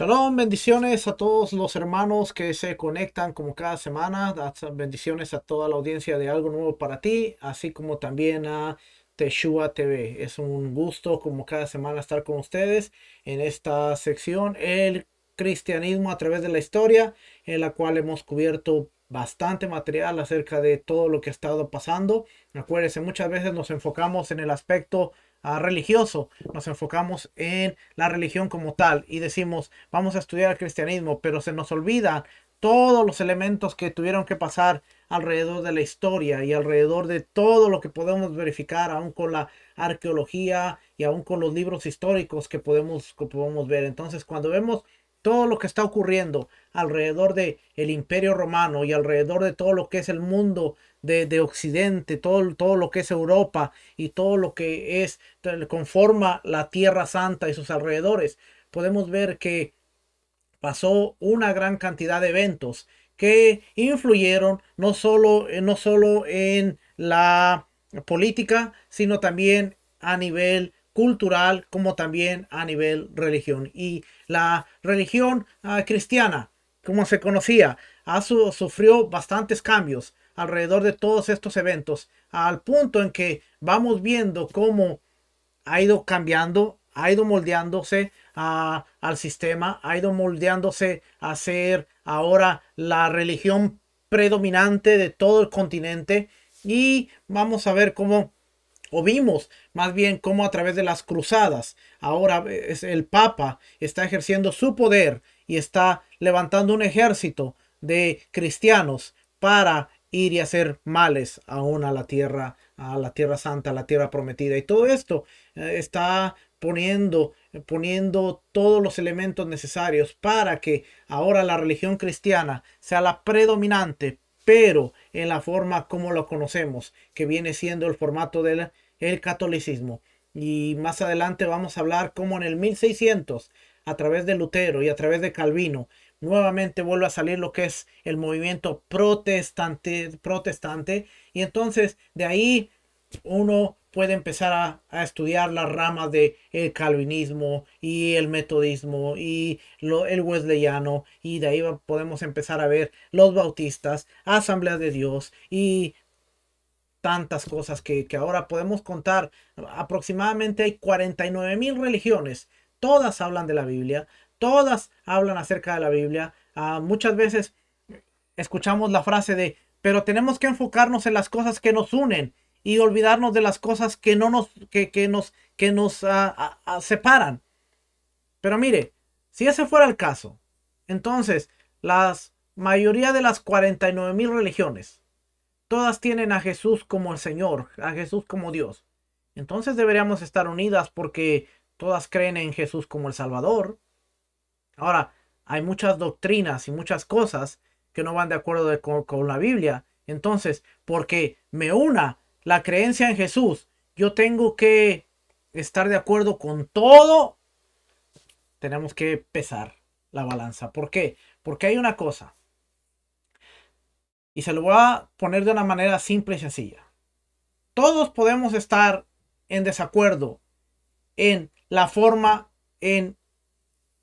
Shalom, bendiciones a todos los hermanos que se conectan como cada semana. Bendiciones a toda la audiencia de Algo Nuevo para ti, así como también a Teshua TV. Es un gusto como cada semana estar con ustedes en esta sección, el cristianismo a través de la historia, en la cual hemos cubierto bastante material acerca de todo lo que ha estado pasando. Acuérdense, muchas veces nos enfocamos en el aspecto religioso, nos enfocamos en la religión como tal y decimos, vamos a estudiar el cristianismo, pero se nos olvidan todos los elementos que tuvieron que pasar alrededor de la historia y alrededor de todo lo que podemos verificar aún con la arqueología y aún con los libros históricos que podemos, que podemos ver. Entonces, cuando vemos todo lo que está ocurriendo alrededor de el imperio romano y alrededor de todo lo que es el mundo de, de, Occidente, todo, todo lo que es Europa y todo lo que es conforma la Tierra Santa y sus alrededores, podemos ver que pasó una gran cantidad de eventos que influyeron no solo, eh, no solo en la política, sino también a nivel cultural como también a nivel religión. Y la religión ah, cristiana, como se conocía, ha sufrido sufrió bastantes cambios alrededor de todos estos eventos, al punto en que vamos viendo cómo ha ido cambiando, ha ido moldeándose ah, al sistema, ha ido moldeándose a ser ahora la religión predominante de todo el continente y vamos a ver cómo o vimos más bien cómo a través de las cruzadas, ahora el Papa está ejerciendo su poder y está levantando un ejército de cristianos para ir y hacer males aún a la tierra, a la tierra santa, a la tierra prometida. Y todo esto eh, está poniendo, poniendo todos los elementos necesarios para que ahora la religión cristiana sea la predominante pero en la forma como lo conocemos, que viene siendo el formato del el catolicismo. Y más adelante vamos a hablar cómo en el 1600, a través de Lutero y a través de Calvino, nuevamente vuelve a salir lo que es el movimiento protestante, protestante. Y entonces de ahí uno puede empezar a, estudiar las ramas de el calvinismo y el metodismo y lo, el wesleyano y de ahí podemos empezar a ver los bautistas, asambleas de Dios y tantas cosas que, ahora podemos contar. Aproximadamente hay 49 mil religiones, todas hablan de la Biblia, todas hablan acerca de la Biblia. Ah, muchas veces escuchamos la frase de, pero tenemos que enfocarnos en las cosas que nos unen y olvidarnos de las cosas que no nos, que, nos, que nos ah, ah, ah, separan. Pero mire, si ese fuera el caso, entonces las mayoría de las 49 mil religiones, todas tienen a Jesús como el Señor, a Jesús como Dios. Entonces deberíamos estar unidas porque todas creen en Jesús como el Salvador. Ahora, hay muchas doctrinas y muchas cosas que no van de acuerdo con, con, la Biblia. Entonces, porque me una la creencia en Jesús, yo tengo que estar de acuerdo con todo, tenemos que pesar la balanza. ¿Por qué? Porque hay una cosa. Y se lo voy a poner de una manera simple y sencilla. Todos podemos estar en desacuerdo en la forma en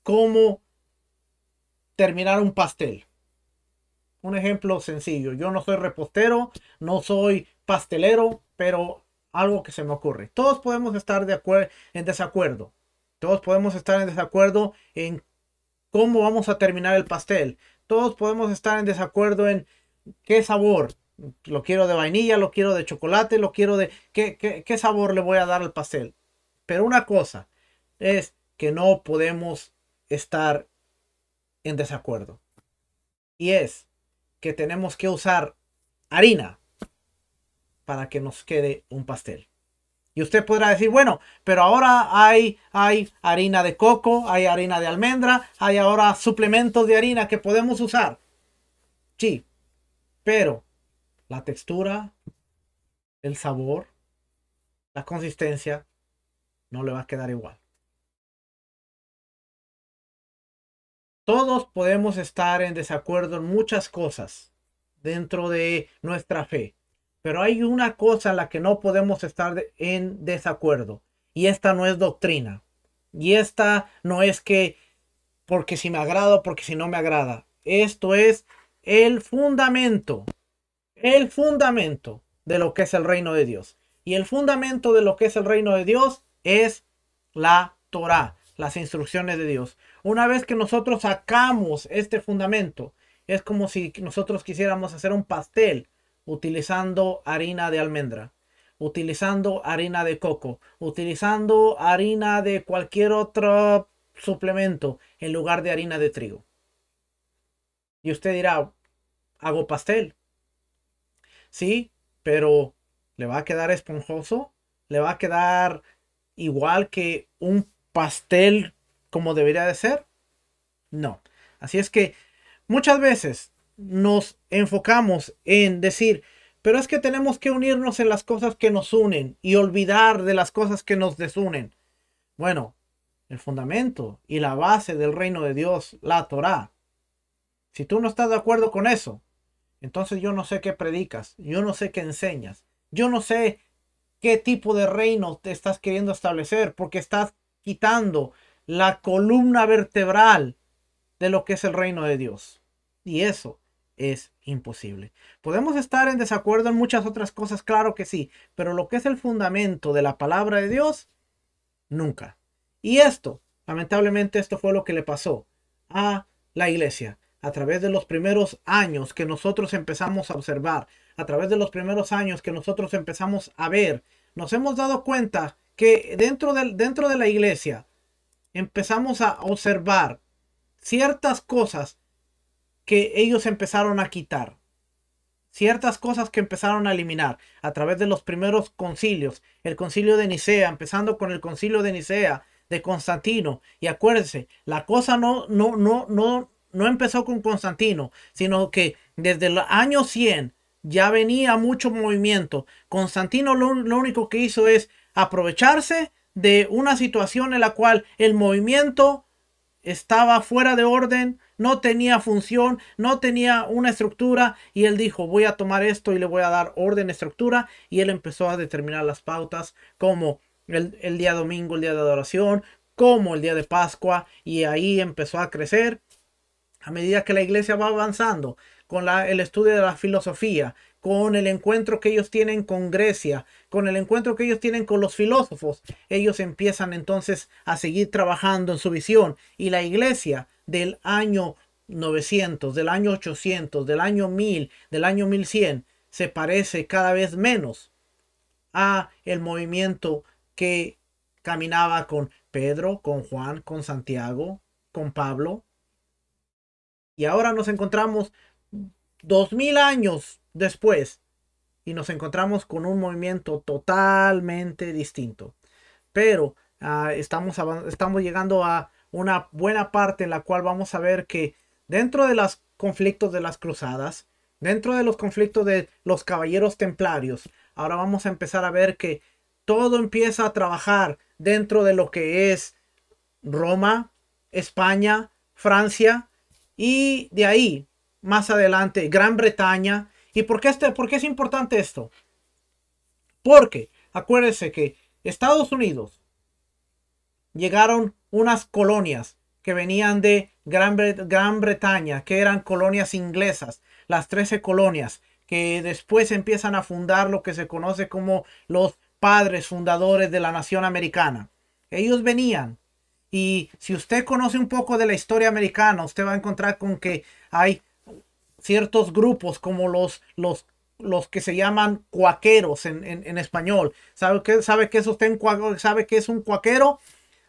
cómo terminar un pastel. Un ejemplo sencillo. Yo no soy repostero, no soy pastelero, pero algo que se me ocurre. Todos podemos estar de en desacuerdo. Todos podemos estar en desacuerdo en cómo vamos a terminar el pastel. Todos podemos estar en desacuerdo en qué sabor. Lo quiero de vainilla, lo quiero de chocolate, lo quiero de... ¿Qué, qué sabor le voy a dar al pastel? Pero una cosa es que no podemos estar en desacuerdo. Y es que tenemos que usar harina para que nos quede un pastel. Y usted podrá decir, bueno, pero ahora hay, hay harina de coco, hay harina de almendra, hay ahora suplementos de harina que podemos usar. Sí, pero la textura, el sabor, la consistencia, no le va a quedar igual. Todos podemos estar en desacuerdo en muchas cosas dentro de nuestra fe. Pero hay una cosa en la que no podemos estar en desacuerdo. Y esta no es doctrina. Y esta no es que porque si me agrada o porque si no me agrada. Esto es el fundamento. El fundamento de lo que es el reino de Dios. Y el fundamento de lo que es el reino de Dios es la Torah, las instrucciones de Dios. Una vez que nosotros sacamos este fundamento, es como si nosotros quisiéramos hacer un pastel utilizando harina de almendra, utilizando harina de coco, utilizando harina de cualquier otro suplemento en lugar de harina de trigo. Y usted dirá, hago pastel. Sí, pero ¿le va a quedar esponjoso? ¿Le va a quedar igual que un pastel como debería de ser? No. Así es que muchas veces nos enfocamos en decir, pero es que tenemos que unirnos en las cosas que nos unen y olvidar de las cosas que nos desunen. Bueno, el fundamento y la base del reino de Dios, la Torá. Si tú no estás de acuerdo con eso, entonces yo no sé qué predicas, yo no sé qué enseñas, yo no sé qué tipo de reino te estás queriendo establecer, porque estás quitando la columna vertebral de lo que es el reino de Dios. Y eso es imposible. Podemos estar en desacuerdo en muchas otras cosas, claro que sí, pero lo que es el fundamento de la palabra de Dios, nunca. Y esto, lamentablemente, esto fue lo que le pasó a la iglesia a través de los primeros años que nosotros empezamos a observar, a través de los primeros años que nosotros empezamos a ver, nos hemos dado cuenta que dentro de, dentro de la iglesia empezamos a observar ciertas cosas que ellos empezaron a quitar. Ciertas cosas que empezaron a eliminar a través de los primeros concilios. El concilio de Nicea, empezando con el concilio de Nicea, de Constantino. Y acuérdense, la cosa no, no, no, no, no empezó con Constantino, sino que desde el año 100 ya venía mucho movimiento. Constantino lo, lo único que hizo es aprovecharse de una situación en la cual el movimiento estaba fuera de orden, no tenía función, no tenía una estructura y él dijo, voy a tomar esto y le voy a dar orden, estructura y él empezó a determinar las pautas como el, día domingo, el día de adoración, como el día de Pascua y ahí empezó a crecer. A medida que la iglesia va avanzando con el estudio de la filosofía, con el encuentro que ellos tienen con Grecia, con el encuentro que ellos tienen con los filósofos. Ellos empiezan entonces a seguir trabajando en su visión y la iglesia del año 900, del año 800, del año 1000, del año 1100, se parece cada vez menos a el movimiento que caminaba con Pedro, con Juan, con Santiago, con Pablo. Y ahora nos encontramos dos años después y nos encontramos con un movimiento totalmente distinto. Pero ah, estamos, estamos llegando a una buena parte en la cual vamos a ver que dentro de los conflictos de las cruzadas, dentro de los conflictos de los caballeros templarios, ahora vamos a empezar a ver que todo empieza a trabajar dentro de lo que es Roma, España, Francia y de ahí más adelante Gran Bretaña. ¿Y por qué, este, es importante esto? Porque acuérdense que Estados Unidos llegaron unas colonias que venían de Gran, Bretaña, que eran colonias inglesas, las 13 colonias, que después empiezan a fundar lo que se conoce como los padres fundadores de la nación americana. Ellos venían y si usted conoce un poco de la historia americana, usted va a encontrar con que hay ciertos grupos como los, los, los que se llaman cuaqueros en, español. ¿Sabe qué, sabe que es usted un, sabe qué es un cuaquero?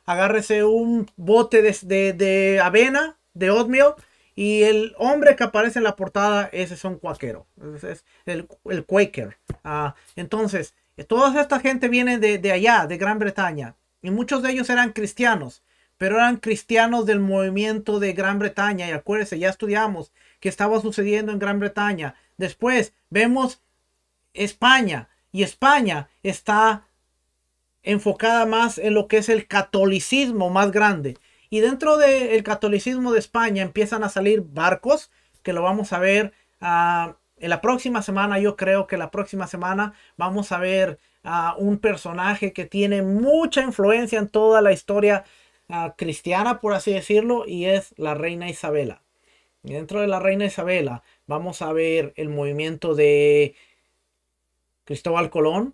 agárrese un bote de, de, avena, de oatmeal, y el hombre que aparece en la portada, ese es un cuáquero es el, el Quaker. Ah, entonces, eh, toda esta gente viene de, de, allá, de Gran Bretaña, y muchos de ellos eran cristianos, pero eran cristianos del movimiento de Gran Bretaña, y acuérdense, ya estudiamos qué estaba sucediendo en Gran Bretaña. Después vemos España, y España está enfocada más en lo que es el catolicismo más grande. Y dentro del catolicismo de España empiezan a salir barcos, que lo vamos a ver ah, en la próxima semana. Yo creo que la próxima semana vamos a ver a ah, un personaje que tiene mucha influencia en toda la historia ah, cristiana, por así decirlo, y es la reina Isabela. Y dentro de la reina Isabela vamos a ver el movimiento de Cristóbal Colón,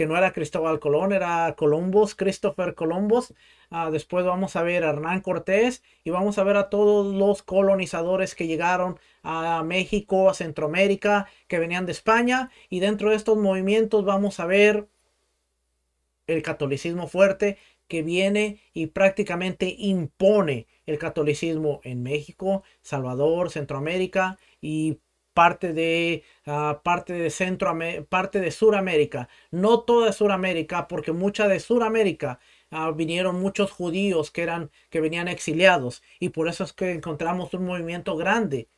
que no era Cristóbal Colón, era Columbus, Christopher Columbus. Ah, después vamos a ver a Hernán Cortés y vamos a ver a todos los colonizadores que llegaron a México, a Centroamérica, que venían de España. Y dentro de estos movimientos vamos a ver el catolicismo fuerte que viene y prácticamente impone el catolicismo en México, Salvador, Centroamérica y parte de, ah, parte de Centro, parte de Suramérica. No toda Suramérica, porque mucha de Suramérica ah, vinieron muchos judíos que, eran, que venían exiliados. Y por eso es que encontramos un movimiento grande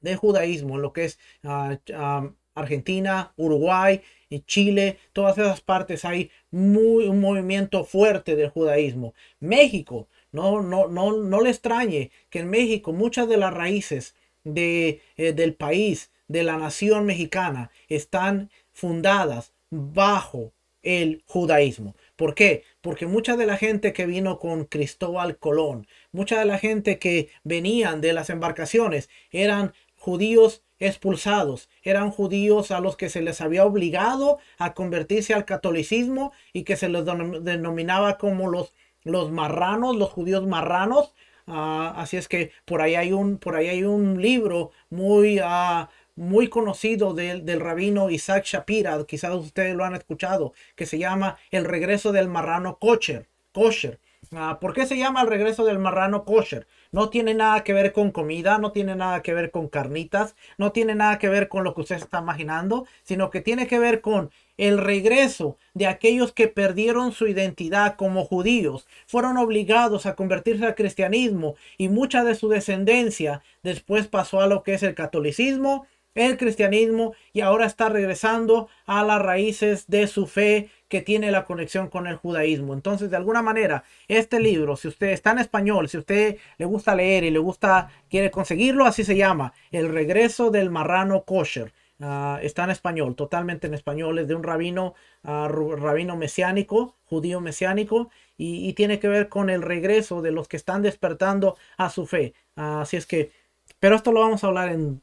de judaísmo, lo que es ah, Argentina, Uruguay, y Chile, todas esas partes hay muy, un movimiento fuerte del judaísmo. México, no, no, no, no le extrañe que en México muchas de las raíces de, eh, del país, de la nación mexicana, están fundadas bajo el judaísmo. ¿Por qué? Porque mucha de la gente que vino con Cristóbal Colón, mucha de la gente que venían de las embarcaciones eran judíos expulsados, eran judíos a los que se les había obligado a convertirse al catolicismo y que se les denominaba como los, los marranos, los judíos marranos, Ah, así es que por ahí hay un, por hay un libro muy, ah, muy conocido del, del rabino Isaac Shapira, quizás ustedes lo han escuchado, que se llama El regreso del marrano kosher. kosher. Ah, ¿Por qué se llama el regreso del marrano kosher? No tiene nada que ver con comida, no tiene nada que ver con carnitas, no tiene nada que ver con lo que usted está imaginando, sino que tiene que ver con el regreso de aquellos que perdieron su identidad como judíos, fueron obligados a convertirse al cristianismo y mucha de su descendencia después pasó a lo que es el catolicismo, el cristianismo y ahora está regresando a las raíces de su fe que tiene la conexión con el judaísmo. Entonces, de alguna manera, este libro, si usted está en español, si usted le gusta leer y le gusta, quiere conseguirlo, así se llama, El regreso del marrano kosher. Ah, está en español, totalmente en español, es de un rabino, ah, rabino mesiánico, judío mesiánico, y, tiene que ver con el regreso de los que están despertando a su fe. Ah, así es que, pero esto lo vamos a hablar en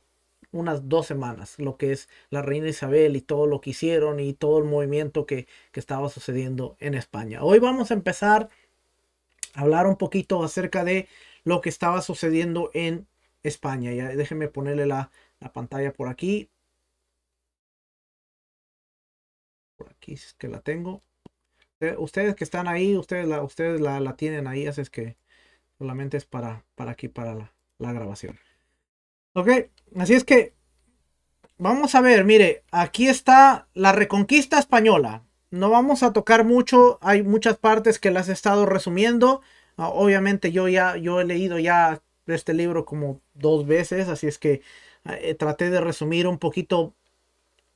unas dos semanas, lo que es la reina Isabel y todo lo que hicieron y todo el movimiento que, estaba sucediendo en España. Hoy vamos a empezar a hablar un poquito acerca de lo que estaba sucediendo en España. Ya, déjenme ponerle la, la pantalla por aquí Por aquí es que la tengo. Ustedes que están ahí, ustedes la, ustedes la, tienen ahí, así es que solamente es para, para aquí, para la, grabación. Ok, así es que vamos a ver, mire, aquí está la reconquista española. No vamos a tocar mucho, hay muchas partes que las he estado resumiendo. Ah, obviamente yo ya, yo he leído ya este libro como dos veces, así es que eh, traté de resumir un poquito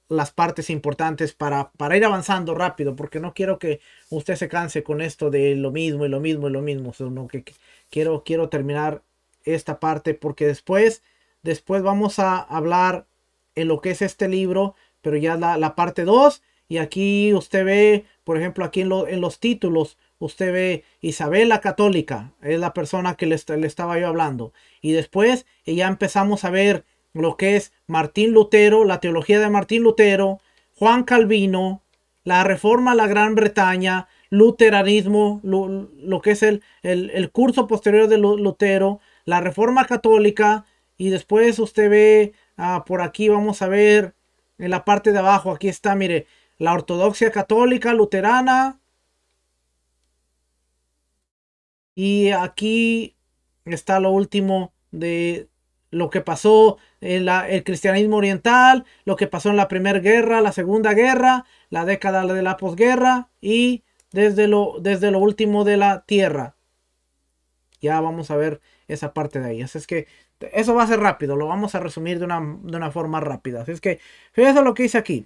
las partes importantes para, para ir avanzando rápido, porque no quiero que usted se canse con esto de lo mismo y lo mismo y lo mismo, sino que, quiero, quiero terminar esta parte porque después, después vamos a hablar en lo que es este libro, pero ya la, parte 2 y aquí usted ve, por ejemplo, aquí en, los títulos, usted ve Isabel la católica, es la persona que le, le estaba yo hablando, y después ya empezamos a ver lo que es Martín Lutero, la teología de Martín Lutero, Juan Calvino, la reforma a la Gran Bretaña, luteranismo, lo, que es el, el, curso posterior de Lutero, la reforma católica, y después usted ve ah, por aquí, vamos a ver en la parte de abajo, aquí está, mire, la ortodoxia católica, luterana, y aquí está lo último de lo que pasó en el cristianismo oriental, lo que pasó en la Primera Guerra, la Segunda Guerra, la década de la posguerra y desde lo, desde lo último de la Tierra. Ya vamos a ver esa parte de ahí. Así es que eso va a ser rápido, lo vamos a resumir de una, de una forma rápida. Así es que fíjense lo que dice aquí.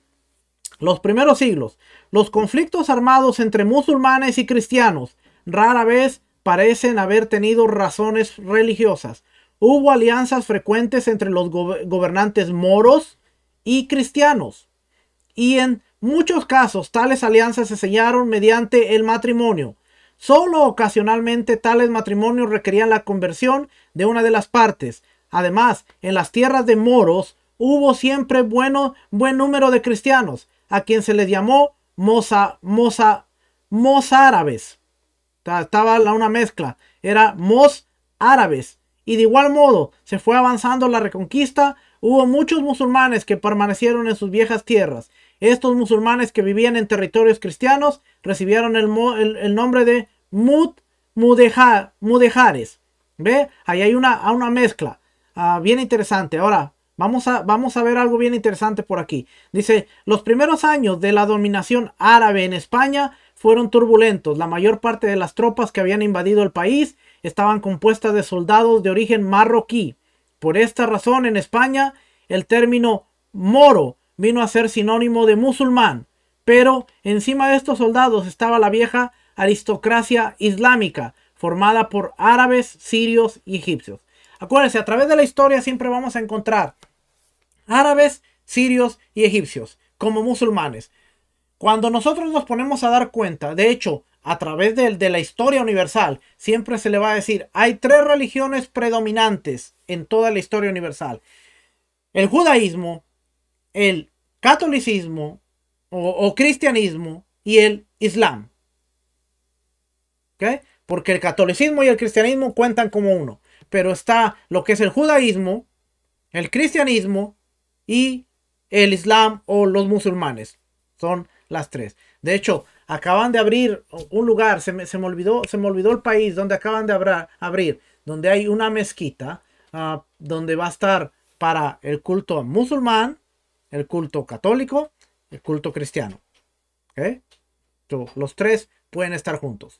Los primeros siglos, los conflictos armados entre musulmanes y cristianos rara vez parecen haber tenido razones religiosas Hubo alianzas frecuentes entre los gobernantes moros y cristianos. Y en muchos casos tales alianzas se sellaron mediante el matrimonio. Solo ocasionalmente tales matrimonios requerían la conversión de una de las partes. Además, en las tierras de moros hubo siempre buen número de cristianos, a quien se les llamó moza, moza, mozárabes. Estaba una mezcla. Era mos árabes y de igual modo, se fue avanzando la reconquista, hubo muchos musulmanes que permanecieron en sus viejas tierras. Estos musulmanes que vivían en territorios cristianos recibieron el, nombre de Mud Mudejares. ¿Ve? Ahí hay una, una mezcla. Ah, bien interesante. Ahora, vamos a, vamos a ver algo bien interesante por aquí. Dice, los primeros años de la dominación árabe en España fueron turbulentos. La mayor parte de las tropas que habían invadido el país estaban compuestas de soldados de origen marroquí. Por esta razón, en España, el término moro vino a ser sinónimo de musulmán, pero encima de estos soldados estaba la vieja aristocracia islámica, formada por árabes, sirios y egipcios. Acuérdense, a través de la historia siempre vamos a encontrar árabes, sirios y egipcios como musulmanes. Cuando nosotros nos ponemos a dar cuenta, de hecho, a través de, de, la historia universal, siempre se le va a decir, hay tres religiones predominantes en toda la historia universal. El judaísmo, el catolicismo o, cristianismo y el islam. Porque el catolicismo y el cristianismo cuentan como uno. Pero está lo que es el judaísmo, el cristianismo y el islam o los musulmanes. Son las tres. De hecho, acaban de abrir un lugar, se me, olvidó, se me olvidó el país donde acaban de abrir, donde hay una mezquita, ah, donde va a estar para el culto musulmán, el culto católico, el culto cristiano. los tres pueden estar juntos.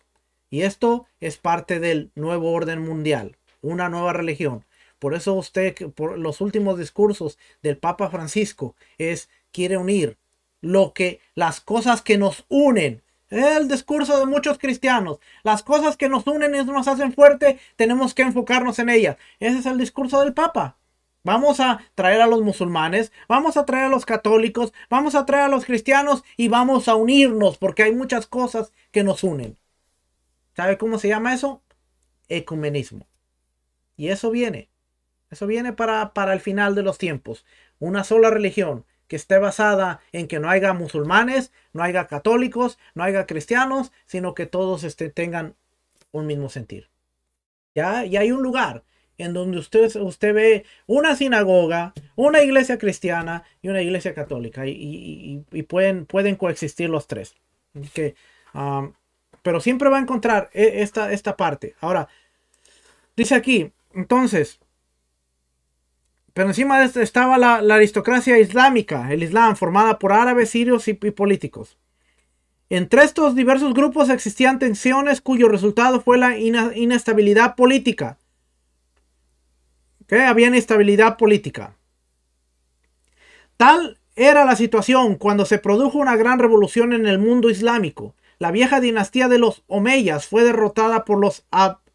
Y esto es parte del nuevo orden mundial, una nueva religión. Por eso usted, por los últimos discursos del Papa Francisco, es quiere unir lo que las cosas que nos unen. El discurso de muchos cristianos. Las cosas que nos unen y nos hacen fuerte, tenemos que enfocarnos en ellas. Ese es el discurso del Papa. Vamos a traer a los musulmanes, vamos a traer a los católicos, vamos a traer a los cristianos y vamos a unirnos porque hay muchas cosas que nos unen. ¿Sabe cómo se llama eso? Ecumenismo. Y eso viene. Eso viene para el final de los tiempos. Una sola religión, que esté basada en que no haya musulmanes, no haya católicos, no haya cristianos, sino que todos este, tengan un mismo sentir. ¿Ya? Y hay un lugar en donde usted, usted ve una sinagoga, una iglesia cristiana y una iglesia católica, y, pueden, pueden coexistir los tres. pero siempre va a encontrar e, esta, esta parte. Ahora, dice aquí, entonces, pero encima de estaba la, aristocracia islámica, el Islam, formada por árabes, sirios y, políticos. Entre estos diversos grupos existían tensiones cuyo resultado fue la inestabilidad política. Había inestabilidad política. Tal era la situación cuando se produjo una gran revolución en el mundo islámico. La vieja dinastía de los Omeyas fue derrotada por los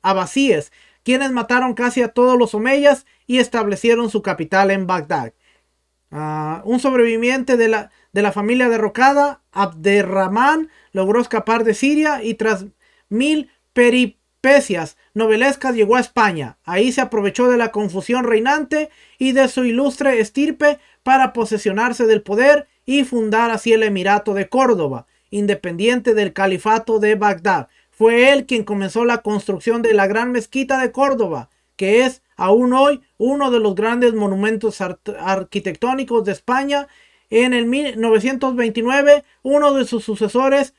abasíes, quienes mataron casi a todos los Omeyas y establecieron su capital en Bagdad. Ah, un sobreviviente de la, de la familia derrocada, Abderrahman, logró escapar de Siria y tras mil peripecias novelescas llegó a España. Ahí se aprovechó de la confusión reinante y de su ilustre estirpe para posesionarse del poder y fundar así el Emirato de Córdoba, independiente del Califato de Bagdad. Fue él quien comenzó la construcción de la gran mezquita de Córdoba, que es aún hoy uno de los grandes monumentos arquitectónicos de España. En el 1929, uno de sus sucesores,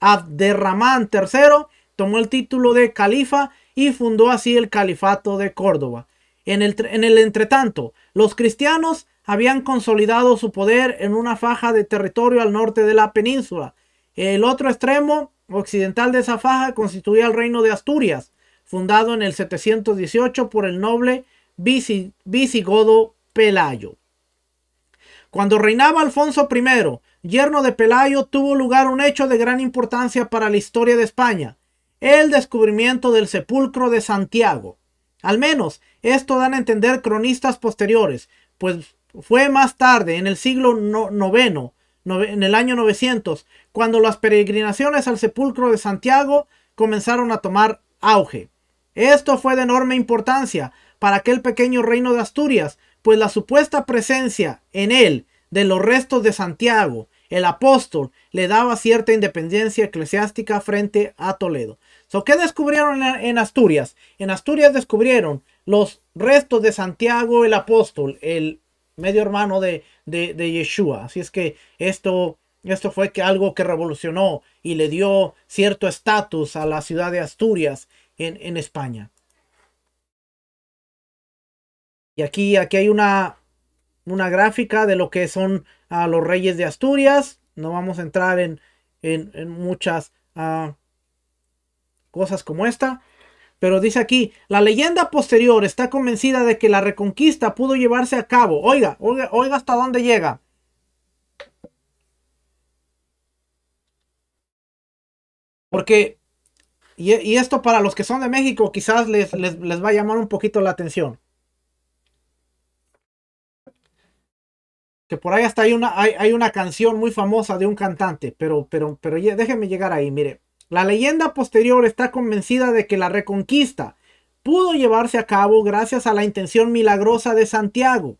Abderramán III, tomó el título de califa y fundó así el califato de Córdoba. En el, en el entretanto, los cristianos habían consolidado su poder en una faja de territorio al norte de la península. El otro extremo occidental de esa faja constituía el reino de Asturias, fundado en el 718 por el noble visigodo Pelayo. Cuando reinaba Alfonso I, yerno de Pelayo, tuvo lugar un hecho de gran importancia para la historia de España, el descubrimiento del sepulcro de Santiago. Al menos esto dan a entender cronistas posteriores, pues fue más tarde, en el siglo IX, en el año 900, cuando las peregrinaciones al sepulcro de Santiago comenzaron a tomar auge. Esto fue de enorme importancia para aquel pequeño reino de Asturias, pues la supuesta presencia en él de los restos de Santiago, el apóstol, le daba cierta independencia eclesiástica frente a Toledo. So, ¿Qué descubrieron en Asturias? En Asturias descubrieron los restos de Santiago el apóstol, el medio hermano de, de, de Yeshua. Así es que esto, esto fue que algo que revolucionó y le dio cierto estatus a la ciudad de Asturias en, España. Y aquí, aquí hay una, una gráfica de lo que son ah, los reyes de Asturias. No vamos a entrar en, muchas ah, cosas como esta. Pero dice aquí, la leyenda posterior está convencida de que la reconquista pudo llevarse a cabo. Oiga, oiga, oiga hasta dónde llega. Porque y, esto para los que son de México quizás les, les, va a llamar un poquito la atención. Que por ahí hasta hay una, hay, una canción muy famosa de un cantante, pero, pero, pero déjenme llegar ahí, mire. La leyenda posterior está convencida de que la reconquista pudo llevarse a cabo gracias a la intención milagrosa de Santiago,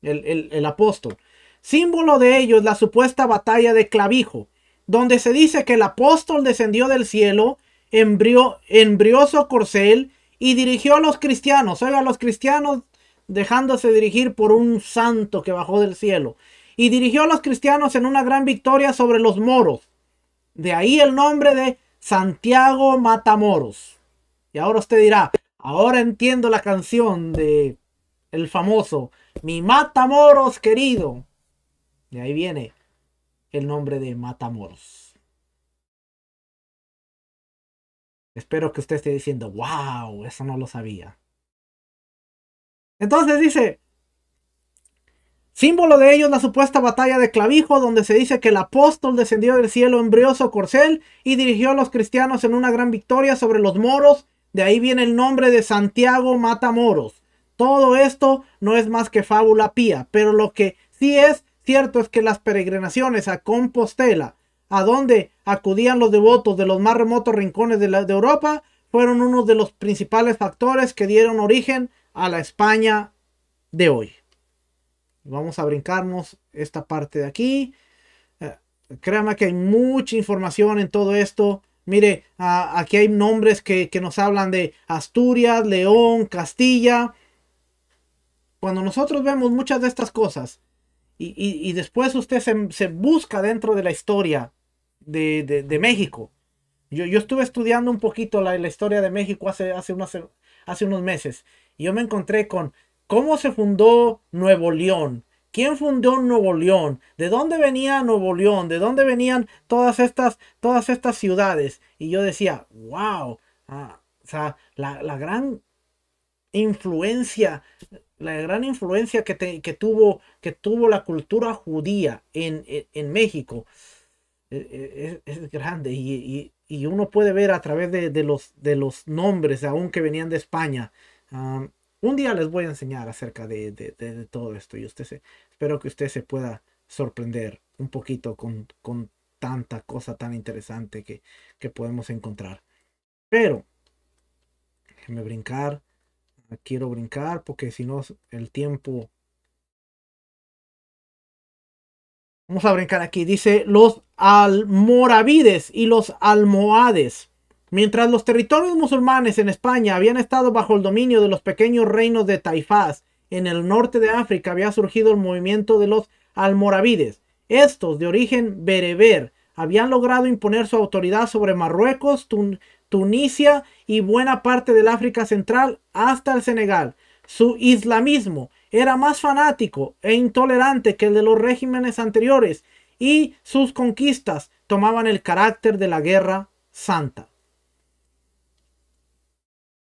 el, el apóstol. Símbolo de ello es la supuesta batalla de Clavijo, donde se dice que el apóstol descendió del cielo embrió embrioso corcel y dirigió a los cristianos, oiga, a los cristianos dejándose dirigir por un santo que bajó del cielo, y dirigió a los cristianos en una gran victoria sobre los moros. De ahí el nombre de Santiago Matamoros. Y ahora usted dirá, ahora entiendo la canción de el famoso Mi Matamoros querido. De ahí viene el nombre de Matamoros. Espero que usted esté diciendo, wow, eso no lo sabía. Entonces dice, símbolo de ello la supuesta batalla de Clavijo, donde se dice que el apóstol descendió del cielo en brioso corcel y dirigió a los cristianos en una gran victoria sobre los moros. De ahí viene el nombre de Santiago Matamoros. Todo esto no es más que fábula pía, pero lo que sí es cierto es que las peregrinaciones a Compostela a donde acudían los devotos de los más remotos rincones de, Europa, fueron uno de los principales factores que dieron origen a la España de hoy. Vamos a brincarnos esta parte de aquí. Créame eh, créanme que hay mucha información en todo esto. Mire, ah, aquí hay nombres que, nos hablan de Asturias, León, Castilla. Cuando nosotros vemos muchas de estas cosas y, después usted se, se, busca dentro de la historia de, México. Yo, estuve estudiando un poquito la, historia de México hace, hace, hace unos meses y yo me encontré con cómo se fundó Nuevo León, quién fundó Nuevo León, de dónde venía Nuevo León, de dónde venían todas estas, todas estas ciudades. Y yo decía, wow, ah, o sea, la, gran influencia, la gran influencia que, tuvo, que tuvo la cultura judía en, en México. E, e, es, grande y, y, uno puede ver a través de, los, de los nombres, aún que venían de España. un día les voy a enseñar acerca de, todo esto y usted se, espero que usted se pueda sorprender un poquito con, tanta cosa tan interesante que, que podemos encontrar. Pero, déjeme brincar, quiero brincar porque si no el tiempo Vamos a brincar aquí. Dice los almoravides y los almohades. Mientras los territorios musulmanes en España habían estado bajo el dominio de los pequeños reinos de taifas en el norte de África había surgido el movimiento de los almoravides. Estos, de origen bereber, habían logrado imponer su autoridad sobre Marruecos, Tunisia y buena parte del África Central hasta el Senegal. Su islamismo era más fanático e intolerante que el de los regímenes anteriores y sus conquistas tomaban el carácter de la guerra santa.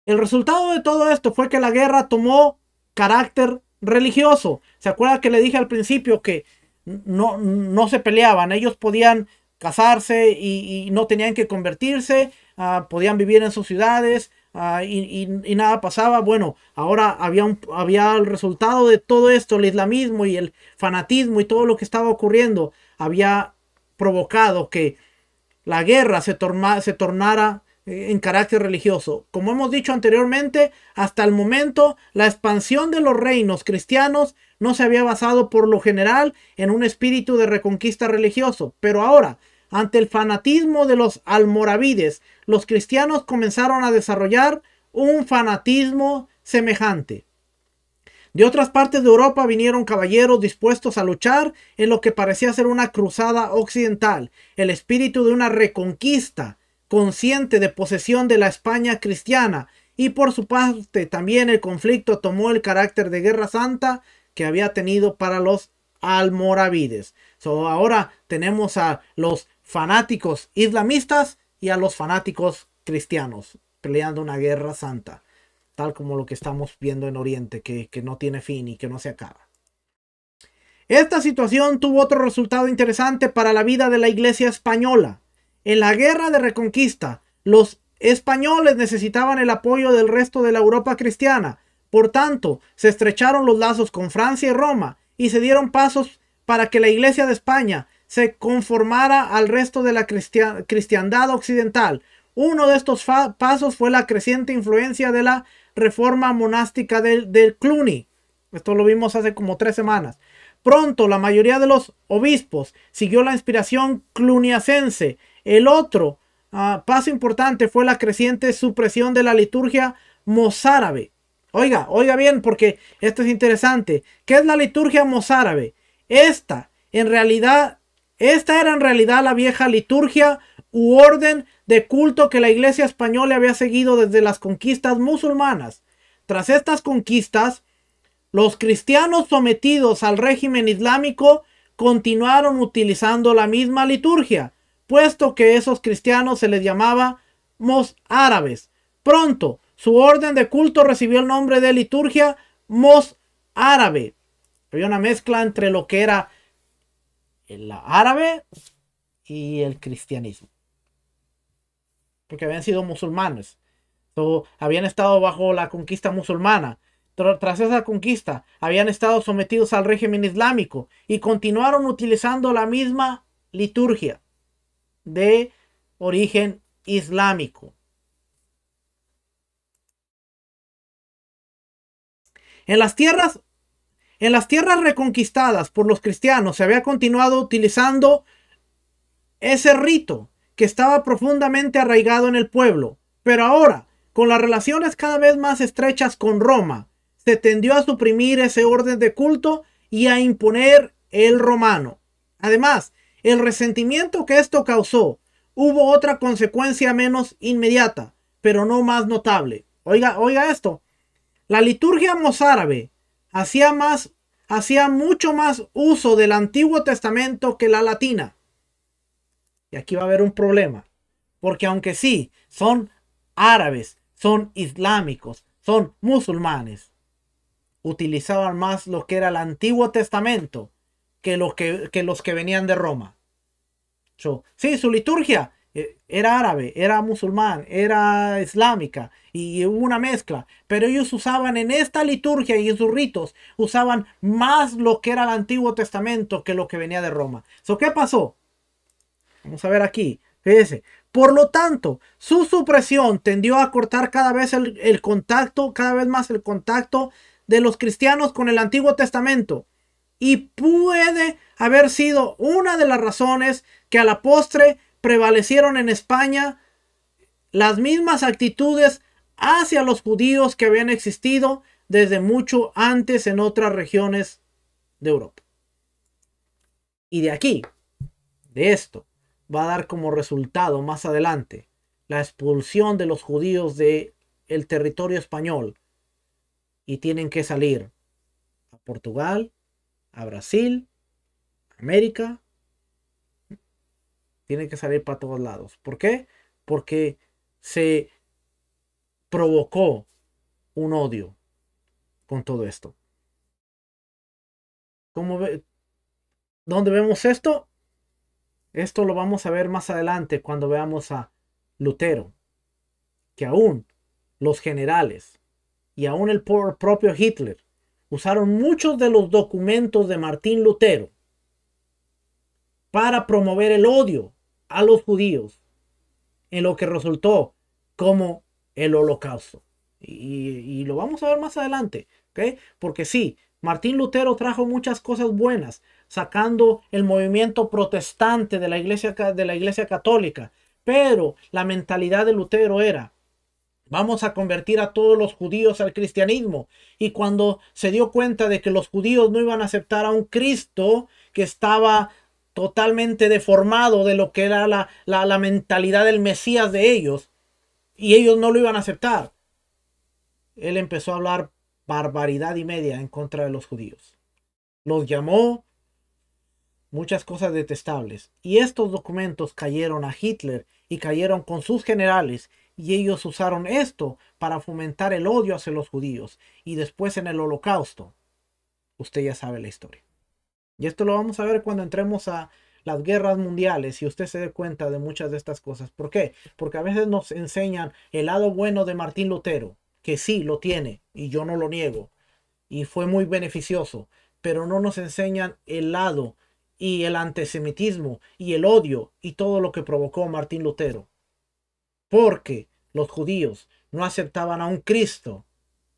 El resultado de todo esto fue que la guerra tomó carácter religioso. ¿Se acuerda que le dije al principio que no, se peleaban? Ellos podían casarse y, no tenían que convertirse, ah, podían vivir en sus ciudades, Ah, y, nada pasaba. Bueno, ahora había, había el resultado de todo esto, el islamismo y el fanatismo y todo lo que estaba ocurriendo, había provocado que la guerra se, se tornara eh, en carácter religioso. Como hemos dicho anteriormente, hasta el momento la expansión de los reinos cristianos no se había basado por lo general en un espíritu de reconquista religioso, pero ahora ante el fanatismo de los almoravides, los cristianos comenzaron a desarrollar un fanatismo semejante. De otras partes de Europa vinieron caballeros dispuestos a luchar en lo que parecía ser una cruzada occidental, el espíritu de una reconquista consciente de posesión de la España cristiana, y por su parte también el conflicto tomó el carácter de guerra santa que había tenido para los almoravides. ahora tenemos a los fanáticos islamistas y a los fanáticos cristianos, peleando una guerra santa, tal como lo que estamos viendo en Oriente, que, que no tiene fin y que no se acaba. Esta situación tuvo otro resultado interesante para la vida de la iglesia española. En la guerra de reconquista, los españoles necesitaban el apoyo del resto de la Europa cristiana. Por tanto, se estrecharon los lazos con Francia y Roma y se dieron pasos para que la Iglesia de España se conformara al resto de la cristiandad occidental. Uno de estos pasos fue la creciente influencia de la reforma monástica del, del Cluny. Esto lo vimos hace como tres semanas. Pronto la mayoría de los obispos siguió la inspiración cluniacense. El otro ah, paso importante fue la creciente supresión de la liturgia mozárabe. Oiga, oiga bien porque esto es interesante. ¿Qué es la liturgia mozárabe? Esta en realidad esta era en realidad la vieja liturgia u orden de culto que la iglesia española había seguido desde las conquistas musulmanas. Tras estas conquistas, los cristianos sometidos al régimen islámico continuaron utilizando la misma liturgia, puesto que esos cristianos se les llamaba árabes. Pronto, su orden de culto recibió el nombre de liturgia mos árabe. Había una mezcla entre lo que era el árabe y el cristianismo. Porque habían sido musulmanes. todo habían estado bajo la conquista musulmana. Tras esa conquista, habían estado sometidos al régimen islámico y continuaron utilizando la misma liturgia de origen islámico. En las tierras en las tierras reconquistadas por los cristianos se había continuado utilizando ese rito que estaba profundamente arraigado en el pueblo, pero ahora, con las relaciones cada vez más estrechas con Roma, se tendió a suprimir ese orden de culto y a imponer el romano. Además, el resentimiento que esto causó, hubo otra consecuencia menos inmediata, pero no más notable. Oiga, oiga esto. La liturgia mozárabe hacía más hacía mucho más uso del Antiguo Testamento que la latina. Y aquí va a haber un problema, porque aunque sí, son árabes, son islámicos, son musulmanes, utilizaban más lo que era el Antiguo Testamento que los que, los que venían de Roma. sí, su liturgia eh, era árabe, era musulmán, era islámica y hubo una mezcla. Pero ellos usaban en esta liturgia y en sus ritos, usaban más lo que era el Antiguo Testamento que lo que venía de Roma. ¿Qué pasó? Vamos a ver aquí. Fíjense. Por lo tanto, su supresión tendió a cortar cada vez el contacto, cada vez más el contacto de los cristianos con el Antiguo Testamento. Y puede haber sido una de las razones que a la postre prevalecieron en España las mismas actitudes hacia los judíos que habían existido desde mucho antes en otras regiones de Europa. Y de aquí, de esto, va a dar como resultado más adelante la expulsión de los judíos del el territorio español y tienen que salir a Portugal, a Brasil, América tienen que salir para todos lados. ¿Por qué? Porque se provocó un odio con todo esto. ¿Cómo ve? ¿Dónde vemos esto? Esto lo vamos a ver más adelante cuando veamos a Lutero, que aún los generales y aún el propio Hitler usaron muchos de los documentos de Martín Lutero para promover el odio a los judíos en lo que resultó como el holocausto. Y, lo vamos a ver más adelante, porque sí, Martín Lutero trajo muchas cosas buenas, sacando el movimiento protestante de la iglesia, de la iglesia católica, pero la mentalidad de Lutero era, Vamos a convertir a todos los judíos al cristianismo. Y cuando se dio cuenta de que los judíos no iban a aceptar a un Cristo que estaba totalmente deformado de lo que era la, la, mentalidad del Mesías de ellos, y ellos no lo iban a aceptar. Él empezó a hablar barbaridad y media en contra de los judíos. Los llamó muchas cosas detestables. Y estos documentos cayeron a Hitler y cayeron con sus generales y ellos usaron esto para fomentar el odio hacia los judíos y después en el holocausto. Usted ya sabe la historia. Y esto lo vamos a ver cuando entremos a las guerras mundiales y usted se dé cuenta de muchas de estas cosas. ¿Por qué? Porque a veces nos enseñan el lado bueno de Martín Lutero, que sí lo tiene, y yo no lo niego, y fue muy beneficioso, pero no nos enseñan el lado y el antisemitismo y el odio y todo lo que provocó Martín Lutero. Porque los judíos no aceptaban a un Cristo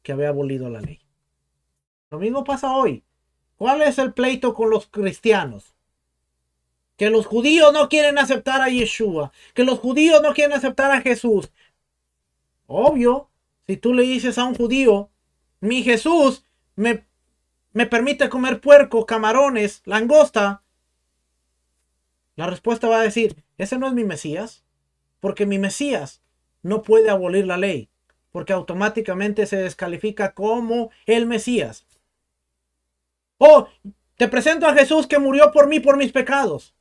que había abolido la ley. Lo mismo pasa hoy. ¿Cuál es el pleito con los cristianos? Que los judíos no quieren aceptar a Yeshua, que los judíos no quieren aceptar a Jesús. Obvio, si tú le dices a un judío, mi Jesús me, permite comer puerco, camarones, langosta, la respuesta va a decir, ese no es mi Mesías, porque mi Mesías no puede abolir la ley, porque automáticamente se descalifica como el Mesías. Oh, te presento a Jesús que murió por mí, por mis pecados.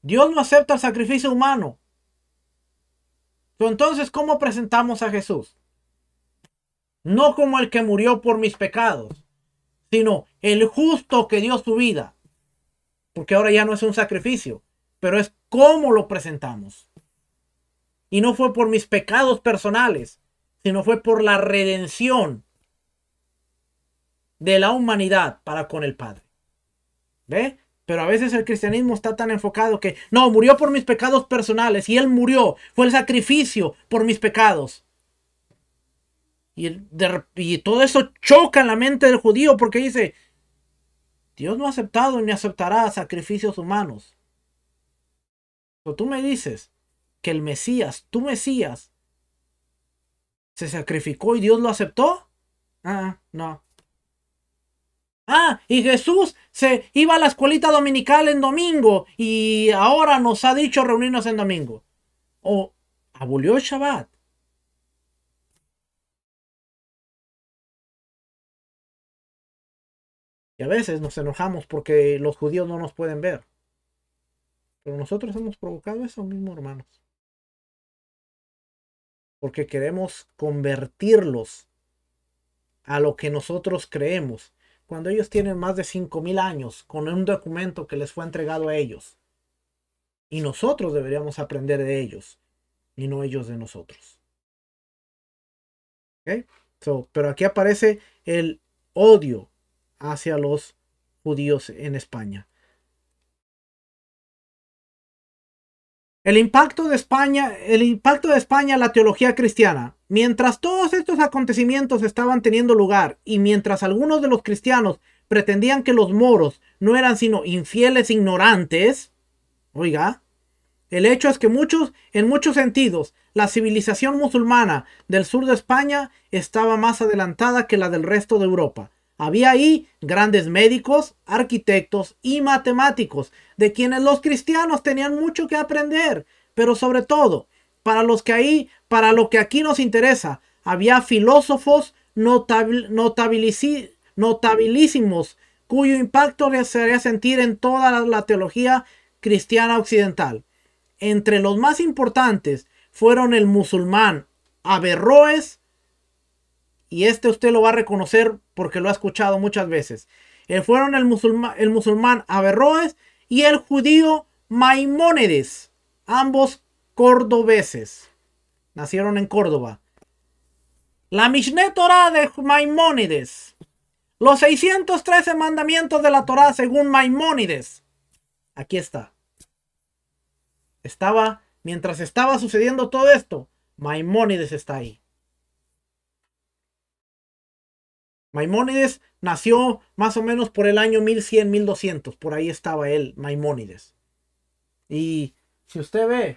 Dios no acepta el sacrificio humano. Entonces, ¿cómo presentamos a Jesús? No como el que murió por mis pecados, sino el justo que dio su vida. Porque ahora ya no es un sacrificio, pero es cómo lo presentamos. Y no fue por mis pecados personales, sino fue por la redención de la humanidad para con el Padre. ¿Ve? Pero a veces el cristianismo está tan enfocado que, no, murió por mis pecados personales y Él murió, fue el sacrificio por mis pecados. Y, todo eso choca en la mente del judío porque dice, Dios no ha aceptado ni aceptará sacrificios humanos. Pero tú me dices que el Mesías, tu Mesías, se sacrificó y Dios lo aceptó. Ah, no. Ah, y Jesús se iba a la escuelita dominical en domingo y ahora nos ha dicho reunirnos en domingo. O abolió el Shabbat. Y a veces nos enojamos porque los judíos no nos pueden ver. Pero nosotros hemos provocado eso mismo, hermanos. Porque queremos convertirlos a lo que nosotros creemos cuando ellos tienen más de 5.000 años con un documento que les fue entregado a ellos. Y nosotros deberíamos aprender de ellos y no ellos de nosotros. pero aquí aparece el odio hacia los judíos en España. El impacto de España, el impacto de España en la teología cristiana. Mientras todos estos acontecimientos estaban teniendo lugar y mientras algunos de los cristianos pretendían que los moros no eran sino infieles ignorantes, oiga, el hecho es que muchos, en muchos sentidos, la civilización musulmana del sur de España estaba más adelantada que la del resto de Europa. Había ahí grandes médicos, arquitectos y matemáticos, de quienes los cristianos tenían mucho que aprender, pero sobre todo, para los que ahí, para lo que aquí nos interesa, había filósofos notabilísimos cuyo impacto se haría sentir en toda la, la teología cristiana occidental. Entre los más importantes fueron el musulmán Averroes, y este usted lo va a reconocer porque lo ha escuchado muchas veces. Eh, fueron el, el musulmán Averroes y el judío Maimónides, ambos cordobeses. Nacieron en Córdoba. La Mishneh Torah de Maimónides. Los 613 mandamientos de la Torah según Maimónides. Aquí está. Estaba, mientras estaba sucediendo todo esto, Maimónides está ahí. Maimónides nació más o menos por el año 1100, 1200, por ahí estaba él, Maimónides. Y si usted ve,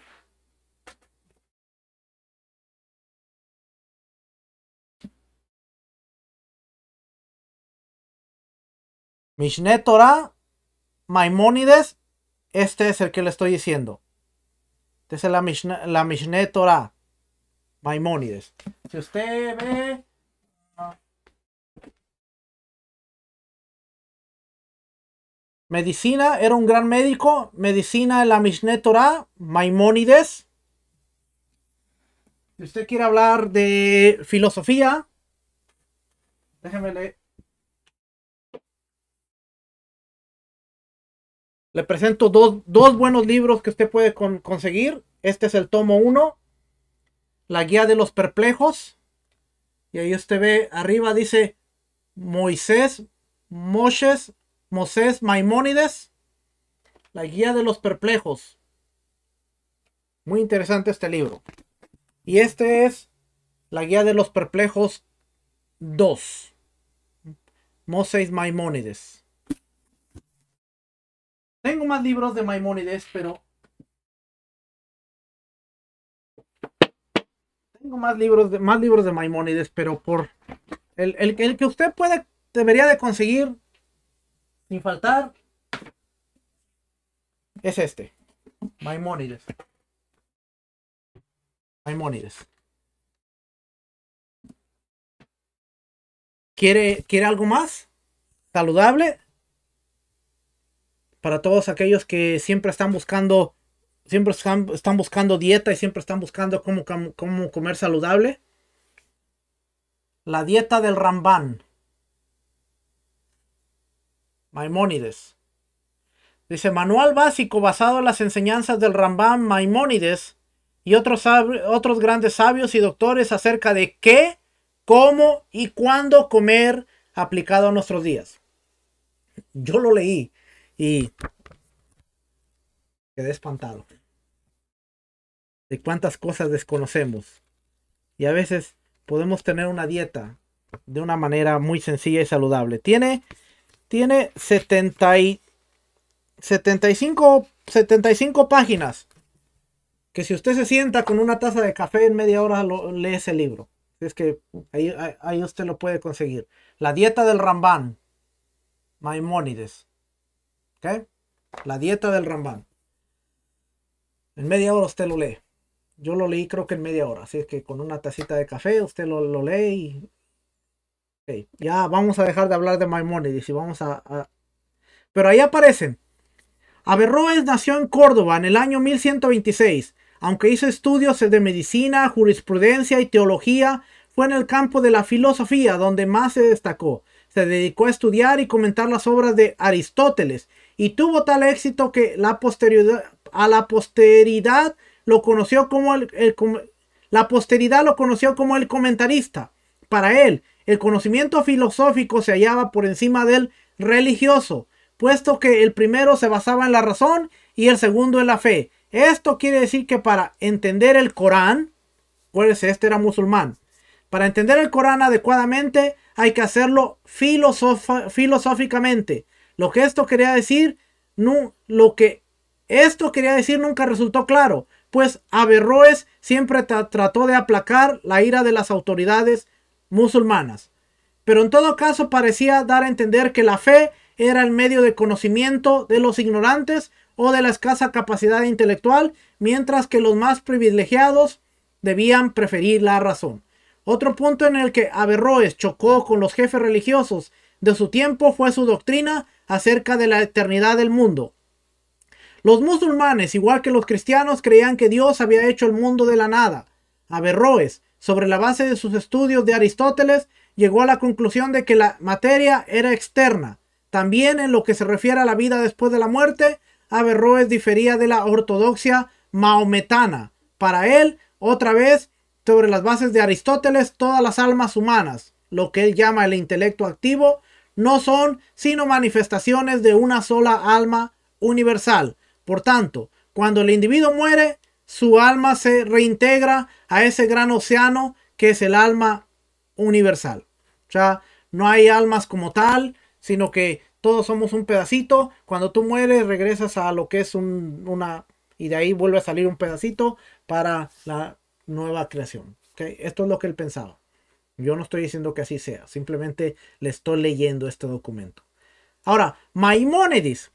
Mishnetora, Torah, Maimónides, este es el que le estoy diciendo. Esta es la Mishné la Torah, Maimónides. Si usted ve Medicina, era un gran médico. Medicina en la Mishneh Torah, Maimónides. Si usted quiere hablar de filosofía, déjeme leer. Le presento dos, buenos libros que usted puede conseguir. Este es el tomo 1, La Guía de los Perplejos. Y ahí usted ve, arriba dice Moisés, Moshes, Moses Maimónides, La Guía de los Perplejos. Muy interesante este libro. Y este es La Guía de los Perplejos 2. Moses Maimónides. Tengo más libros de Maimónides, pero... Tengo más libros de, más libros de Maimónides, pero por... El, el, el que usted puede, debería de conseguir sin faltar, es este. Maimónides. Maimónides. ¿Quiere, ¿Quiere algo más? ¿Saludable? Para todos aquellos que siempre están buscando, siempre están, buscando dieta y siempre están buscando cómo, cómo, comer saludable. La dieta del Rambán. Maimónides. Dice, manual básico basado en las enseñanzas del Rambam Maimónides y otros, otros grandes sabios y doctores acerca de qué, cómo y cuándo comer aplicado a nuestros días. Yo lo leí y quedé espantado de cuántas cosas desconocemos. Y a veces podemos tener una dieta de una manera muy sencilla y saludable. Tiene tiene 70 y 75, 75 páginas. Que si usted se sienta con una taza de café en media hora, lee ese libro. Es que ahí, usted lo puede conseguir. La dieta del Rambán. Maimónides. ¿Ok? La dieta del Rambán. En media hora usted lo lee. Yo lo leí creo que en media hora. Así es que con una tacita de café usted lo, lo lee y, ya vamos a dejar de hablar de My Money, vamos a, Pero ahí aparecen. Averroes nació en Córdoba en el año 1126. Aunque hizo estudios de medicina, jurisprudencia y teología, fue en el campo de la filosofía donde más se destacó. Se dedicó a estudiar y comentar las obras de Aristóteles y tuvo tal éxito que la a la posteridad lo conoció como la posteridad lo conoció como el comentarista. Para él, el conocimiento filosófico se hallaba por encima del religioso, puesto que el primero se basaba en la razón y el segundo en la fe. Esto quiere decir que para entender el Corán, acuérdense, este era musulmán, para entender el Corán adecuadamente hay que hacerlo filosóficamente. Lo que esto quería decir, no, lo que esto quería decir nunca resultó claro, pues Averroes siempre trató de aplacar la ira de las autoridades musulmanas. Pero en todo caso parecía dar a entender que la fe era el medio de conocimiento de los ignorantes o de la escasa capacidad intelectual, mientras que los más privilegiados debían preferir la razón. Otro punto en el que Averroes chocó con los jefes religiosos de su tiempo fue su doctrina acerca de la eternidad del mundo. Los musulmanes, igual que los cristianos, creían que Dios había hecho el mundo de la nada. Averroes sobre la base de sus estudios de Aristóteles, llegó a la conclusión de que la materia era externa. También en lo que se refiere a la vida después de la muerte, Averroes difería de la ortodoxia maometana. Para él, otra vez, sobre las bases de Aristóteles, todas las almas humanas, lo que él llama el intelecto activo, no son sino manifestaciones de una sola alma universal. Por tanto, cuando el individuo muere, su alma se reintegra a ese gran océano que es el alma universal. O sea, no hay almas como tal, sino que todos somos un pedacito. Cuando tú mueres, regresas a lo que es una... Y de ahí vuelve a salir un pedacito para la nueva creación. ¿okay? Esto es lo que él pensaba. Yo no estoy diciendo que así sea, simplemente le estoy leyendo este documento. Ahora, Maimónides.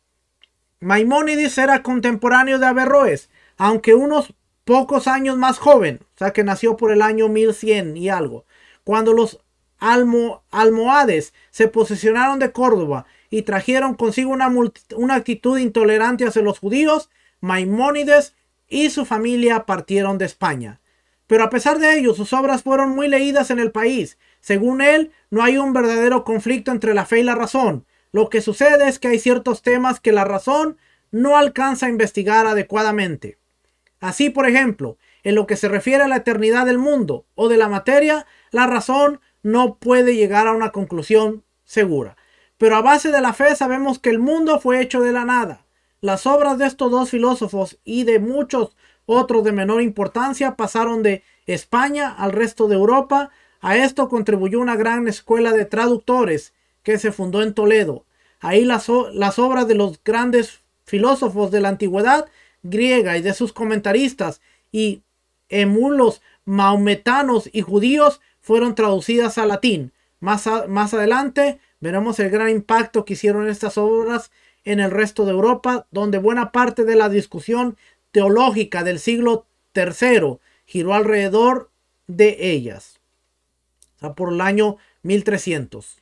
Maimónides era contemporáneo de Averroes aunque unos pocos años más joven, o sea que nació por el año 1100 y algo, cuando los almohades se posesionaron de Córdoba y trajeron consigo una actitud intolerante hacia los judíos, Maimónides y su familia partieron de España. Pero a pesar de ello, sus obras fueron muy leídas en el país. Según él, no hay un verdadero conflicto entre la fe y la razón. Lo que sucede es que hay ciertos temas que la razón no alcanza a investigar adecuadamente. Así, por ejemplo, en lo que se refiere a la eternidad del mundo o de la materia, la razón no puede llegar a una conclusión segura. Pero a base de la fe sabemos que el mundo fue hecho de la nada. Las obras de estos dos filósofos y de muchos otros de menor importancia pasaron de España al resto de Europa. A esto contribuyó una gran escuela de traductores que se fundó en Toledo. Ahí las, las obras de los grandes filósofos de la antigüedad griega y de sus comentaristas y emulos maometanos y judíos fueron traducidas al latín. Más, más adelante veremos el gran impacto que hicieron estas obras en el resto de Europa, donde buena parte de la discusión teológica del siglo III giró alrededor de ellas. por el año 1300.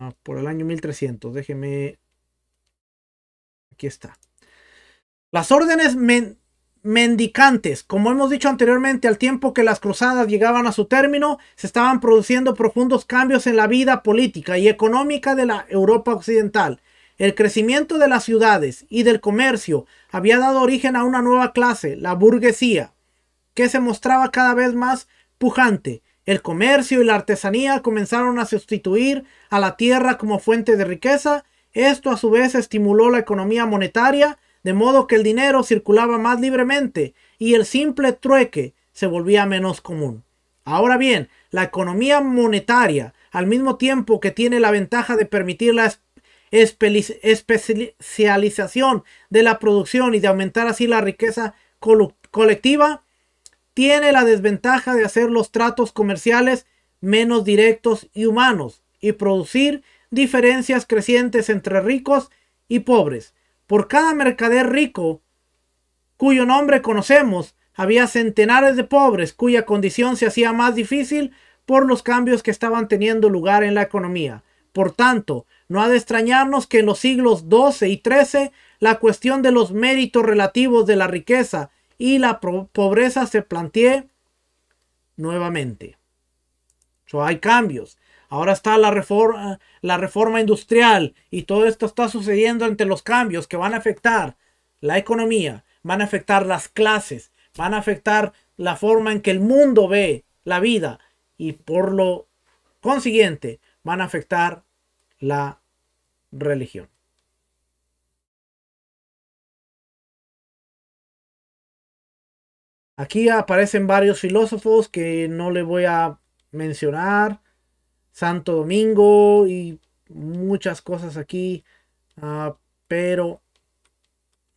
Ah, por el año 1300, déjeme. Aquí está. Las órdenes mendicantes, como hemos dicho anteriormente, al tiempo que las cruzadas llegaban a su término, se estaban produciendo profundos cambios en la vida política y económica de la Europa occidental. El crecimiento de las ciudades y del comercio había dado origen a una nueva clase, la burguesía, que se mostraba cada vez más pujante. El comercio y la artesanía comenzaron a sustituir a la tierra como fuente de riqueza. Esto a su vez estimuló la economía monetaria de modo que el dinero circulaba más libremente y el simple trueque se volvía menos común. Ahora bien, la economía monetaria, al mismo tiempo que tiene la ventaja de permitir la especialización de la producción y de aumentar así la riqueza colectiva, tiene la desventaja de hacer los tratos comerciales menos directos y humanos y producir diferencias crecientes entre ricos y pobres. Por cada mercader rico, cuyo nombre conocemos, había centenares de pobres cuya condición se hacía más difícil por los cambios que estaban teniendo lugar en la economía. Por tanto, no ha de extrañarnos que en los siglos XII y XIII la cuestión de los méritos relativos de la riqueza y la pobreza se plantee nuevamente. hay cambios. Ahora está la reforma, la reforma industrial y todo esto está sucediendo entre los cambios que van a afectar la economía, van a afectar las clases, van a afectar la forma en que el mundo ve la vida y por lo consiguiente van a afectar la religión. Aquí aparecen varios filósofos que no le voy a mencionar Santo Domingo y muchas cosas aquí. Ah, pero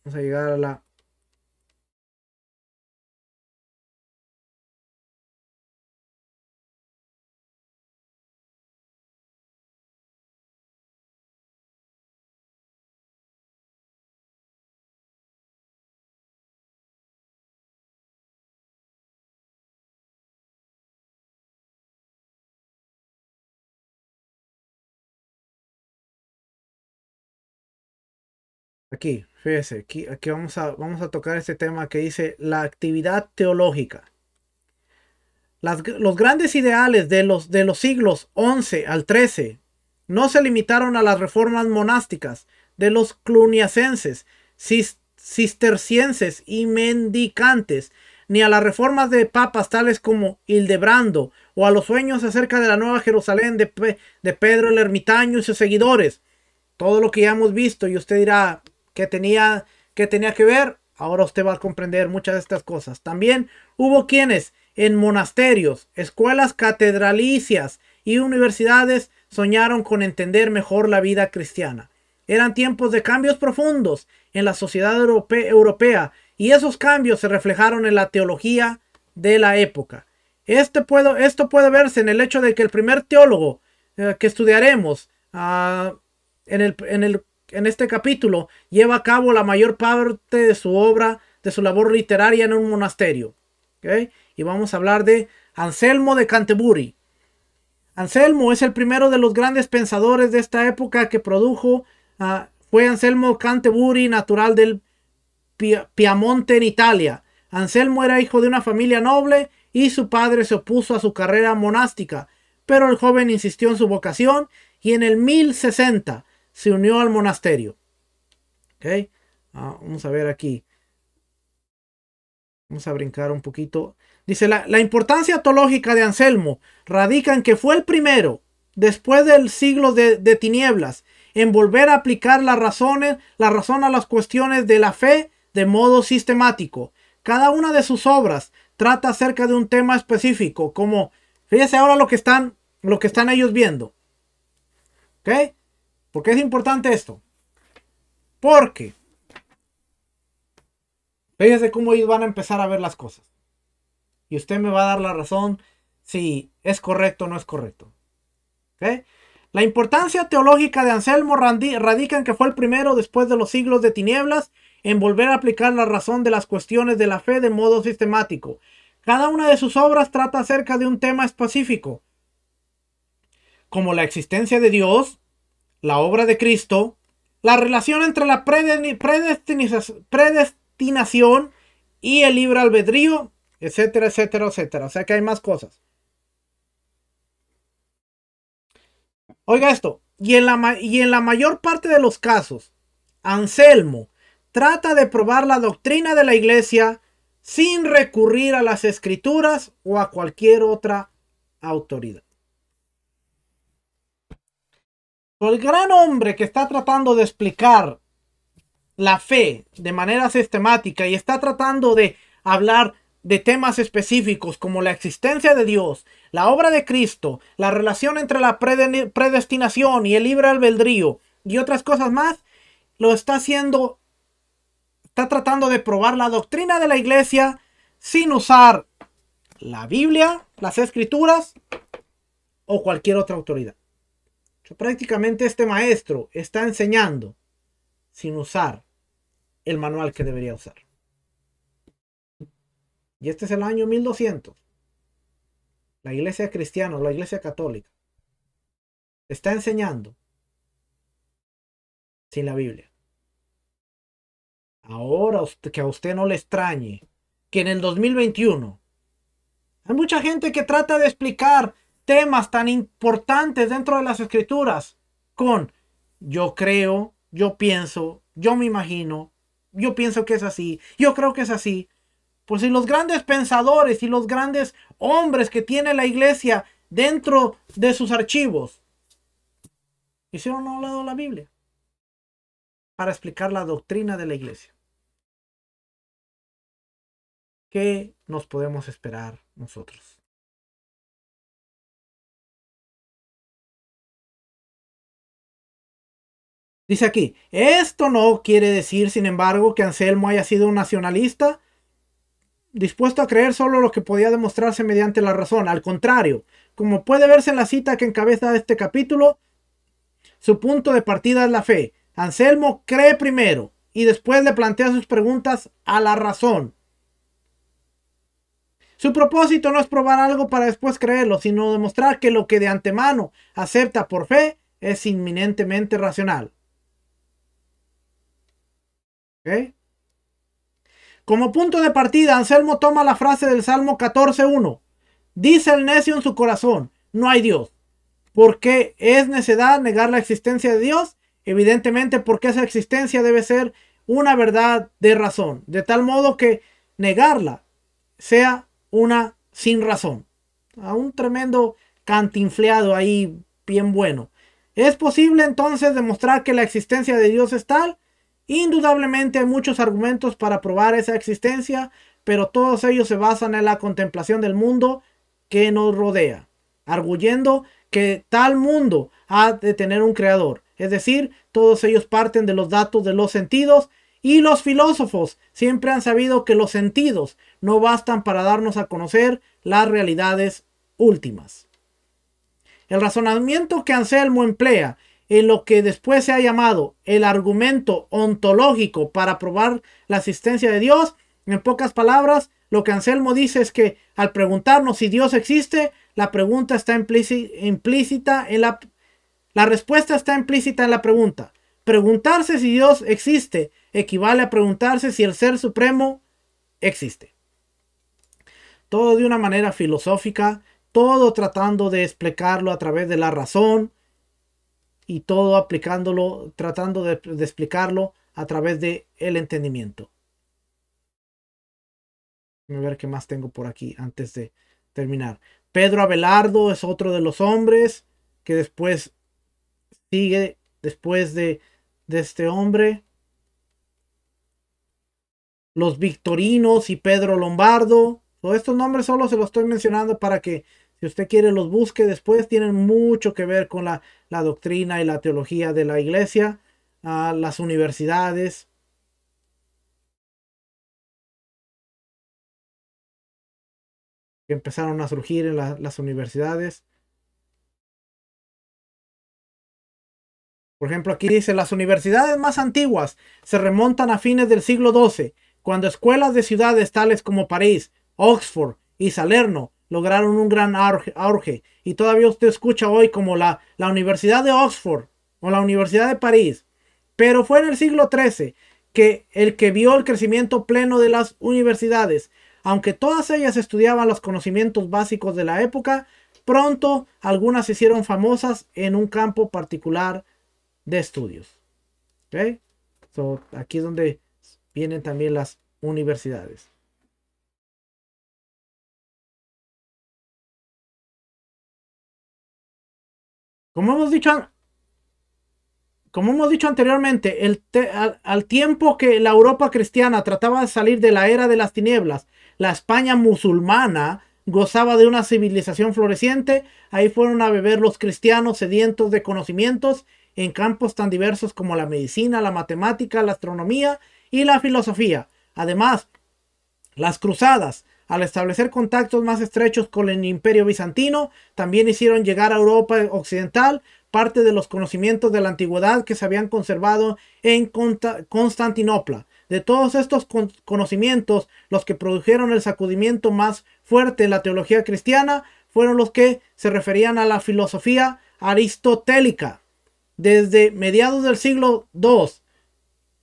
vamos a llegar a la Aquí, fíjese, aquí, aquí vamos, a, vamos a tocar este tema que dice la actividad teológica. los grandes ideales de los, de los siglos XI al XIII no se limitaron a las reformas monásticas de los cluniacenses, cistercienses y mendicantes, ni a las reformas de papas tales como Hildebrando o a los sueños acerca de la Nueva Jerusalén de Pedro el Ermitaño y sus seguidores. Todo lo que ya hemos visto y usted dirá, que tenía que, tenía que ver, ahora usted va a comprender muchas de estas cosas. También hubo quienes en monasterios, escuelas catedralicias y universidades soñaron con entender mejor la vida cristiana. Eran tiempos de cambios profundos en la sociedad europea y esos cambios se reflejaron en la teología de la época. Este puedo, esto puede verse en el hecho de que el primer teólogo eh, que estudiaremos ah, en, el, en, el, en este capítulo, lleva a cabo la mayor parte de su obra, de su labor literaria en un monasterio. Y vamos a hablar de Anselmo de Canterbury. Anselmo es el primero de los grandes pensadores de esta época que produjo, ah, fue Anselmo Canterbury, natural del Piamonte en Italia. Anselmo era hijo de una familia noble y su padre se opuso a su carrera monástica, pero el joven insistió en su vocación y en el 1060 se unió al monasterio. ¿Ok? Ah, vamos a ver aquí. Vamos a brincar un poquito. Dice, la, importancia teológica de Anselmo radica en que fue el primero, después del siglo de, tinieblas, en volver a aplicar las razones, la razón a las cuestiones de la fe de modo sistemático. Cada una de sus obras trata acerca de un tema específico, como fíjese ahora lo que están, lo que están ellos viendo. ¿Ok? ¿Por qué es importante esto? Porque fíjese cómo ellos van a empezar a ver las cosas. Y usted me va a dar la razón si es correcto o no es correcto. La importancia teológica de Anselmo radica en que fue el primero después de los siglos de tinieblas en volver a aplicar la razón de las cuestiones de la fe de modo sistemático. Cada una de sus obras trata acerca de un tema específico, como la existencia de Dios, la obra de Cristo, la relación entre la predestinación y el libre albedrío, etcétera, etcétera, etcétera. O sea que hay más cosas. Oiga esto, y en la, y en la mayor parte de los casos, Anselmo trata de probar la doctrina de la iglesia sin recurrir a las escrituras o a cualquier otra autoridad. El gran hombre que está tratando de explicar la fe de manera sistemática y está tratando de hablar de temas específicos como la existencia de Dios, la obra de Cristo, la relación entre la predestinación y el libre albedrío y otras cosas más, lo está haciendo, está tratando de probar la doctrina de la iglesia sin usar la Biblia, las escrituras o cualquier otra autoridad prácticamente este maestro está enseñando sin usar el manual que debería usar. Y este es el año 1200. La iglesia cristiana o la iglesia católica está enseñando sin la Biblia. Ahora que a usted no le extrañe que en el 2021 hay mucha gente que trata de explicar temas tan importantes dentro de las escrituras con yo creo, yo pienso, yo me imagino, yo pienso que es así, yo creo que es así. Pues si los grandes pensadores y los grandes hombres que tiene la iglesia dentro de sus archivos hicieron un lado la Biblia para explicar la doctrina de la iglesia. ¿Qué nos podemos esperar nosotros? Dice aquí, esto no quiere decir, sin embargo, que Anselmo haya sido un nacionalista dispuesto a creer solo lo que podía demostrarse mediante la razón. Al contrario, como puede verse en la cita que encabeza este capítulo, su punto de partida es la fe. Anselmo cree primero y después le plantea sus preguntas a la razón. Su propósito no es probar algo para después creerlo, sino demostrar que lo que de antemano acepta por fe es inminentemente racional. Como punto de partida, Anselmo toma la frase del Salmo 14.1. Dice el necio en su corazón, no hay Dios. Porque es necedad negar la existencia de Dios? Evidentemente porque esa existencia debe ser una verdad de razón. De tal modo que negarla sea una sin razón. A un tremendo cantinfleado ahí bien bueno. ¿Es posible entonces demostrar que la existencia de Dios es tal? Indudablemente hay muchos argumentos para probar esa existencia, pero todos ellos se basan en la contemplación del mundo que nos rodea, arguyendo que tal mundo ha de tener un creador. Es decir, todos ellos parten de los datos de los sentidos y los filósofos siempre han sabido que los sentidos no bastan para darnos a conocer las realidades últimas. El razonamiento que Anselmo emplea en lo que después se ha llamado el argumento ontológico para probar la existencia de Dios, en pocas palabras, lo que Anselmo dice es que al preguntarnos si Dios existe, la pregunta está implícita en la... La respuesta está implícita en la pregunta. Preguntarse si Dios existe equivale a preguntarse si el Ser Supremo existe. Todo de una manera filosófica, todo tratando de explicarlo a través de la razón, y todo aplicándolo, tratando de, explicarlo a través del el entendimiento. A ver qué más tengo por aquí antes de terminar. Pedro Abelardo es otro de los hombres que después sigue después de, de este hombre. Los Victorinos y Pedro Lombardo. Todos estos nombres solo se los estoy mencionando para que si usted quiere, los busque después. Tienen mucho que ver con la, doctrina y la teología de la iglesia, a ah, las universidades. que empezaron a surgir en las universidades. Por ejemplo, aquí dice, las universidades más antiguas se remontan a fines del siglo XII, cuando escuelas de ciudades tales como París, Oxford y Salerno lograron un gran auge. Y todavía usted escucha hoy como la, la Universidad de Oxford o la Universidad de París. Pero fue en el siglo XIII que el que vio el crecimiento pleno de las universidades, aunque todas ellas estudiaban los conocimientos básicos de la época, pronto algunas se hicieron famosas en un campo particular de estudios. aquí es donde vienen también las universidades. Como hemos dicho, como hemos dicho anteriormente, al, tiempo que la Europa cristiana trataba de salir de la era de las tinieblas, la España musulmana gozaba de una civilización floreciente. Ahí fueron a beber los cristianos sedientos de conocimientos en campos tan diversos como la medicina, la matemática, la astronomía y la filosofía. Además, las cruzadas al establecer contactos más estrechos con el imperio bizantino, también hicieron llegar a Europa occidental parte de los conocimientos de la antigüedad que se habían conservado en Constantinopla. De todos estos conocimientos, los que produjeron el sacudimiento más fuerte en la teología cristiana fueron los que se referían a la filosofía aristotélica. Desde mediados del siglo II,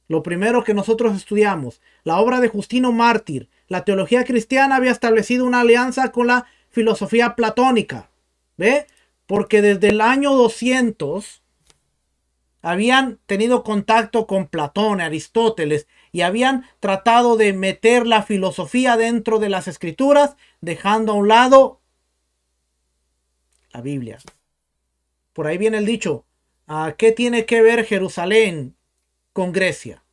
lo primero que nosotros estudiamos, la obra de Justino Mártir, la teología cristiana había establecido una alianza con la filosofía platónica. ¿Ve? Porque desde el año 200 habían tenido contacto con Platón, Aristóteles, y habían tratado de meter la filosofía dentro de las escrituras, dejando a un lado la Biblia. Por ahí viene el dicho, ¿a qué tiene que ver Jerusalén con Grecia?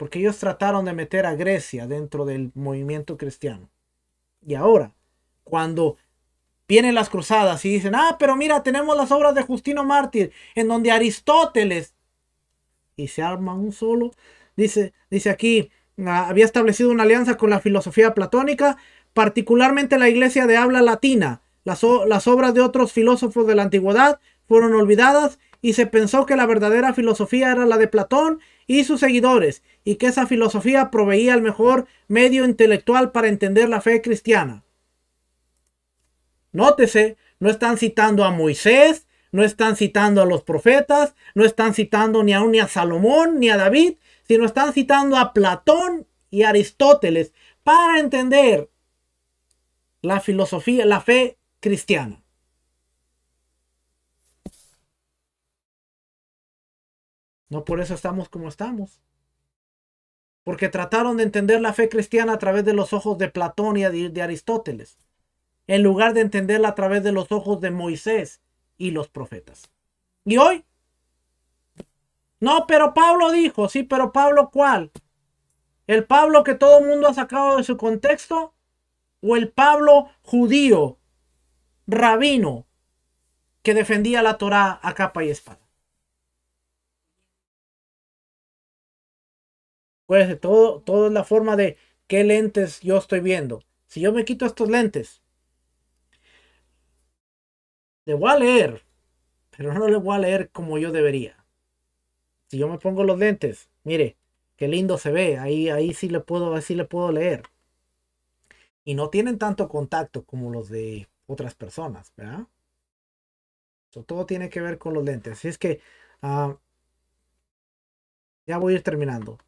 porque ellos trataron de meter a Grecia dentro del movimiento cristiano. Y ahora, cuando vienen las cruzadas y dicen, ah, pero mira, tenemos las obras de Justino Mártir, en donde Aristóteles, y se arma un solo, dice, dice aquí, ah, había establecido una alianza con la filosofía platónica, particularmente la iglesia de habla latina. Las, las obras de otros filósofos de la antigüedad fueron olvidadas y se pensó que la verdadera filosofía era la de Platón y sus seguidores, y que esa filosofía proveía el mejor medio intelectual para entender la fe cristiana. Nótese, no están citando a Moisés, no están citando a los profetas, no están citando ni a, ni a Salomón ni a David, sino están citando a Platón y Aristóteles para entender la filosofía, la fe cristiana. No por eso estamos como estamos. Porque trataron de entender la fe cristiana a través de los ojos de Platón y de Aristóteles, en lugar de entenderla a través de los ojos de Moisés y los profetas. ¿Y hoy? No, pero Pablo dijo, sí, pero Pablo cuál? ¿El Pablo que todo el mundo ha sacado de su contexto? ¿O el Pablo judío, rabino, que defendía la Torá a capa y espada? Acuérdense, todo, es la forma de qué lentes yo estoy viendo. Si yo me quito estos lentes, le voy a leer, pero no le voy a leer como yo debería. Si yo me pongo los lentes, mire, qué lindo se ve. Ahí, ahí sí le puedo, así le puedo leer. Y no tienen tanto contacto como los de otras personas, todo tiene que ver con los lentes. Así es que ah, ya voy a ir terminando.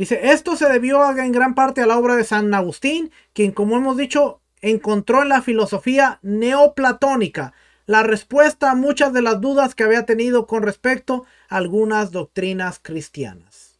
Dice, esto se debió en gran parte a la obra de San Agustín, quien, como hemos dicho, encontró en la filosofía neoplatónica la respuesta a muchas de las dudas que había tenido con respecto a algunas doctrinas cristianas.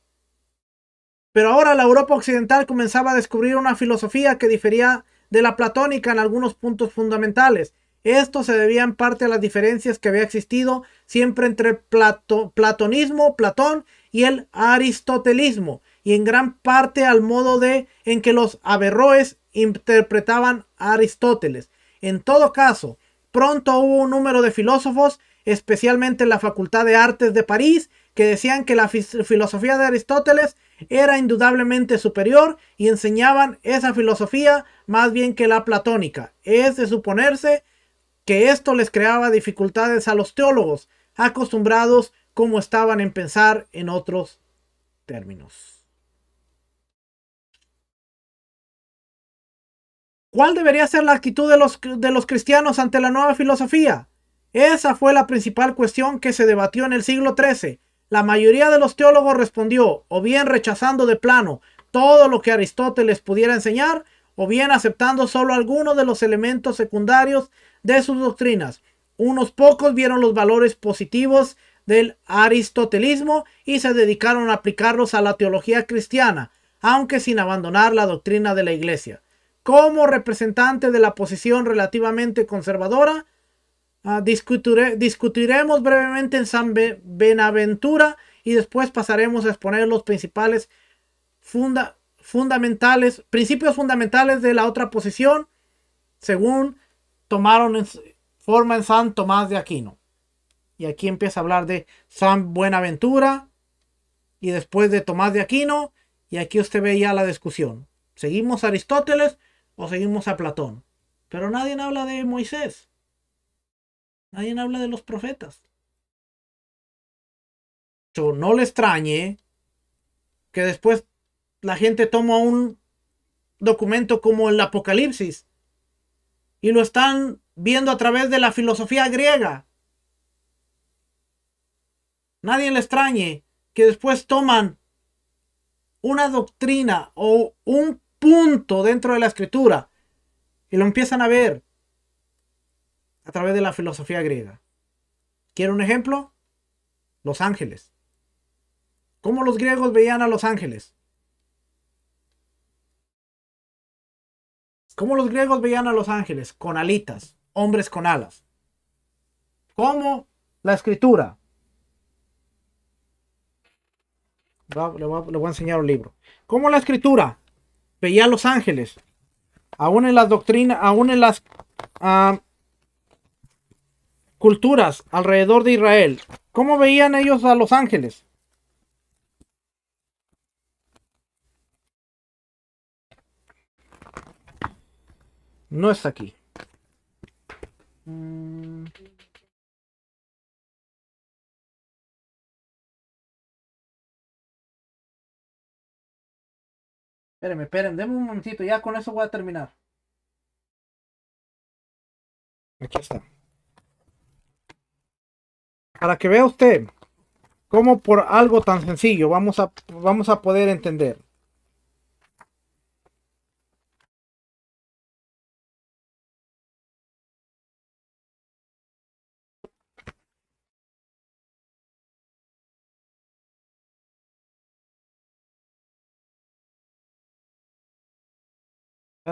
Pero ahora la Europa occidental comenzaba a descubrir una filosofía que difería de la platónica en algunos puntos fundamentales. Esto se debía en parte a las diferencias que había existido siempre entre el platonismo, Platón, y el aristotelismo, y en gran parte al modo de en que los averroes interpretaban a Aristóteles. En todo caso, pronto hubo un número de filósofos, especialmente en la Facultad de Artes de París, que decían que la filosofía de Aristóteles era indudablemente superior y enseñaban esa filosofía más bien que la platónica. Es de suponerse que esto les creaba dificultades a los teólogos, acostumbrados como estaban en pensar en otros términos. ¿Cuál debería ser la actitud de los, de los cristianos ante la nueva filosofía? Esa fue la principal cuestión que se debatió en el siglo XIII. La mayoría de los teólogos respondió o bien rechazando de plano todo lo que Aristóteles pudiera enseñar, o bien aceptando solo algunos de los elementos secundarios de sus doctrinas. Unos pocos vieron los valores positivos del aristotelismo y se dedicaron a aplicarlos a la teología cristiana, aunque sin abandonar la doctrina de la iglesia como representante de la posición relativamente conservadora. Ah, discutiremos brevemente en San Benaventura y después pasaremos a exponer los principales fundamentales, principios fundamentales de la otra posición, según tomaron forma en San Tomás de Aquino. Y aquí empieza a hablar de San Buenaventura y después de Tomás de Aquino. Y aquí usted ve ya la discusión. Seguimos Aristóteles o seguimos a Platón. Pero nadie habla de Moisés. Nadie habla de los profetas. no le extrañe que después la gente toma un documento como el Apocalipsis y lo están viendo a través de la filosofía griega. Nadie le extrañe que después toman una doctrina o un punto dentro de la escritura. Y lo empiezan a ver a través de la filosofía griega. quiero un ejemplo? Los ángeles. ¿Cómo los griegos veían a los ángeles? ¿Cómo los griegos veían a los ángeles? Con alitas, hombres con alas. ¿Cómo la escritura? le voy a enseñar un libro. ¿Cómo la escritura? veía a los ángeles. Aún en las doctrinas, aún en las ah, culturas alrededor de Israel, ¿cómo veían ellos a los ángeles? No está aquí. Espérenme, espérenme, denme un momentito, ya con eso voy a terminar. Aquí está. Para que vea usted cómo por algo tan sencillo vamos a, vamos a poder entender.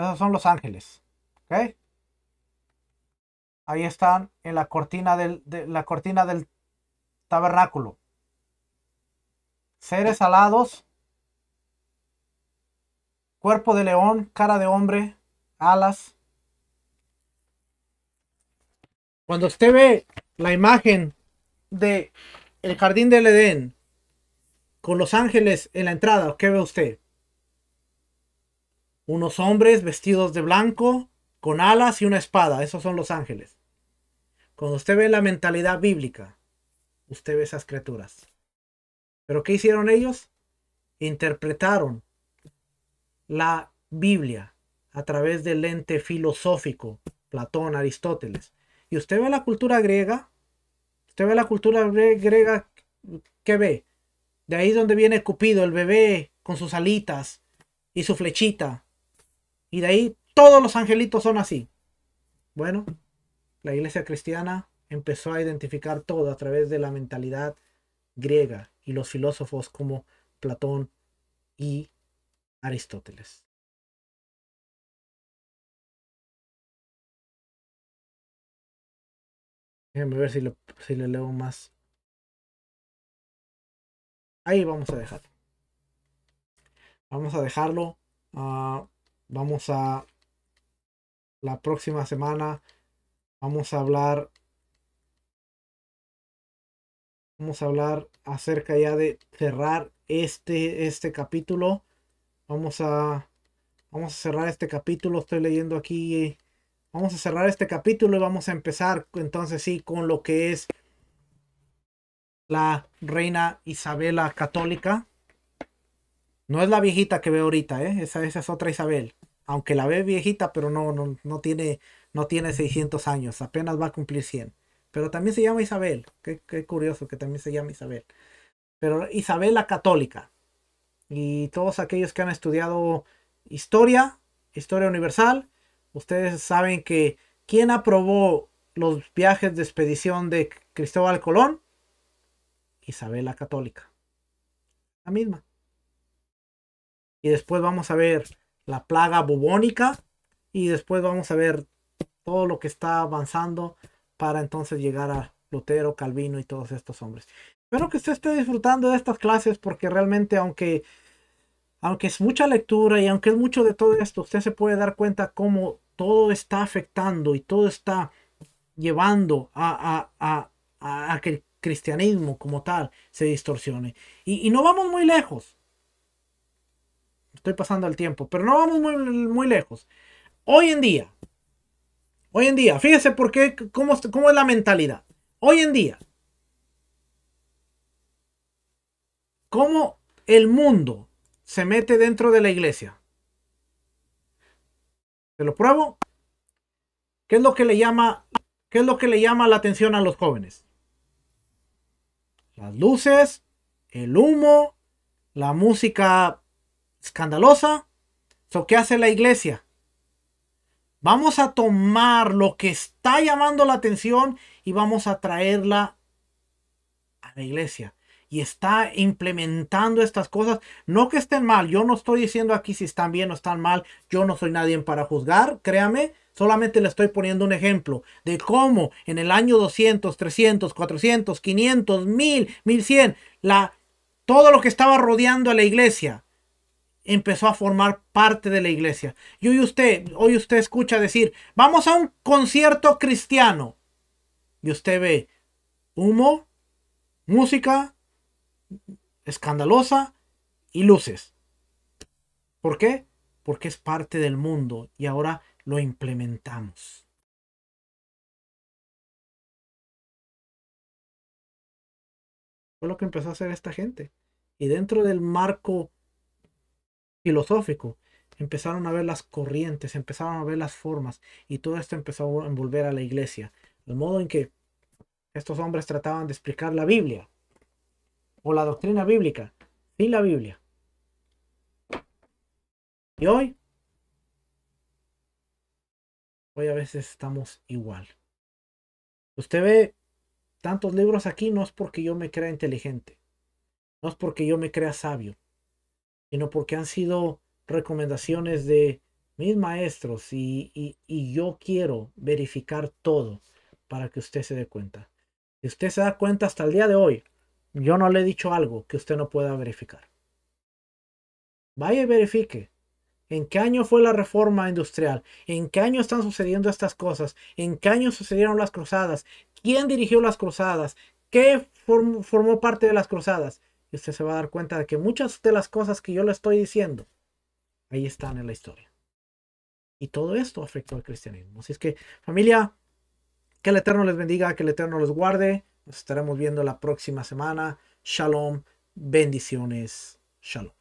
Esos son los ángeles. ¿Ok? Ahí están en la cortina del, la cortina del tabernáculo. Seres alados. Cuerpo de león, cara de hombre, alas. Cuando usted ve la imagen de el jardín del Edén con los ángeles en la entrada, ¿qué ve usted? unos hombres vestidos de blanco, con alas y una espada. Esos son los ángeles. Cuando usted ve la mentalidad bíblica, usted ve esas criaturas. ¿Pero qué hicieron ellos? Interpretaron la Biblia a través del lente filosófico, Platón, Aristóteles. Y usted ve la cultura griega, usted ve la cultura griega, ¿qué ve? De ahí es donde viene Cupido, el bebé con sus alitas y su flechita. Y de ahí todos los angelitos son así. Bueno, la iglesia cristiana empezó a identificar todo a través de la mentalidad griega y los filósofos como Platón y Aristóteles. Déjenme ver si le, si le leo más. Ahí vamos a dejar. Vamos a dejarlo. A ah, Vamos a la próxima semana vamos a hablar vamos a hablar acerca ya de cerrar este este capítulo. Vamos a vamos a cerrar este capítulo. Estoy leyendo aquí vamos a cerrar este capítulo y vamos a empezar entonces sí con lo que es la reina Isabela católica. No es la viejita que ve ahorita, ¿eh? Esa, es otra Isabel. Aunque la ve viejita, pero no, no, tiene, no tiene 600 años. Apenas va a cumplir 100. Pero también se llama Isabel. Qué, curioso que también se llama Isabel. Pero Isabel la católica. Y todos aquellos que han estudiado historia, historia universal, ustedes saben que ¿quién aprobó los viajes de expedición de Cristóbal Colón? Isabel la Católica. La misma y después vamos a ver la plaga bubónica y después vamos a ver todo lo que está avanzando para entonces llegar a Lutero, Calvino y todos estos hombres. Espero que usted esté disfrutando de estas clases porque realmente aunque aunque es mucha lectura y aunque es mucho de todo esto, usted se puede dar cuenta cómo todo está afectando y todo está llevando a, que el cristianismo como tal se distorsione. Y, y no vamos muy lejos. Estoy pasando el tiempo, pero no vamos muy, lejos. Hoy en día, hoy en día, fíjese por qué, cómo, cómo es la mentalidad. Hoy en día, cómo el mundo se mete dentro de la iglesia. ¿Te lo pruebo? ¿Qué es lo que le llama, qué es lo que le llama la atención a los jóvenes? Las luces, el humo, la música escandalosa. eso ¿Qué hace la iglesia? Vamos a tomar lo que está llamando la atención y vamos a traerla a la iglesia. Y está implementando estas cosas. No que estén mal. Yo no estoy diciendo aquí si están bien o están mal. Yo no soy nadie para juzgar. Créame. Solamente le estoy poniendo un ejemplo de cómo en el año 200, 300, 400, 500, 1000, 1100, la, todo lo que estaba rodeando a la iglesia empezó a formar parte de la iglesia. Y hoy usted, hoy usted escucha decir, vamos a un concierto cristiano. Y usted ve humo, música escandalosa y luces. ¿Por qué? Porque es parte del mundo y ahora lo implementamos. Fue lo que empezó a hacer esta gente. Y dentro del marco filosófico. Empezaron a ver las corrientes, empezaron a ver las formas y todo esto empezó a envolver a la iglesia. El modo en que estos hombres trataban de explicar la Biblia o la doctrina bíblica sin la Biblia. Y hoy, hoy a veces estamos igual. Usted ve tantos libros aquí no es porque yo me crea inteligente, no es porque yo me crea sabio, sino porque han sido recomendaciones de mis maestros y, yo quiero verificar todo para que usted se dé cuenta. Si usted se da cuenta hasta el día de hoy, yo no le he dicho algo que usted no pueda verificar. Vaya y verifique. ¿En qué año fue la reforma industrial? ¿En qué año están sucediendo estas cosas? ¿En qué año sucedieron las cruzadas? ¿Quién dirigió las cruzadas? ¿Qué formó parte de las cruzadas? Y usted se va a dar cuenta de que muchas de las cosas que yo le estoy diciendo, ahí están en la historia. Y todo esto afectó al cristianismo. Así es que, familia, que el Eterno les bendiga, que el Eterno los guarde. Nos estaremos viendo la próxima semana. Shalom. Bendiciones. Shalom.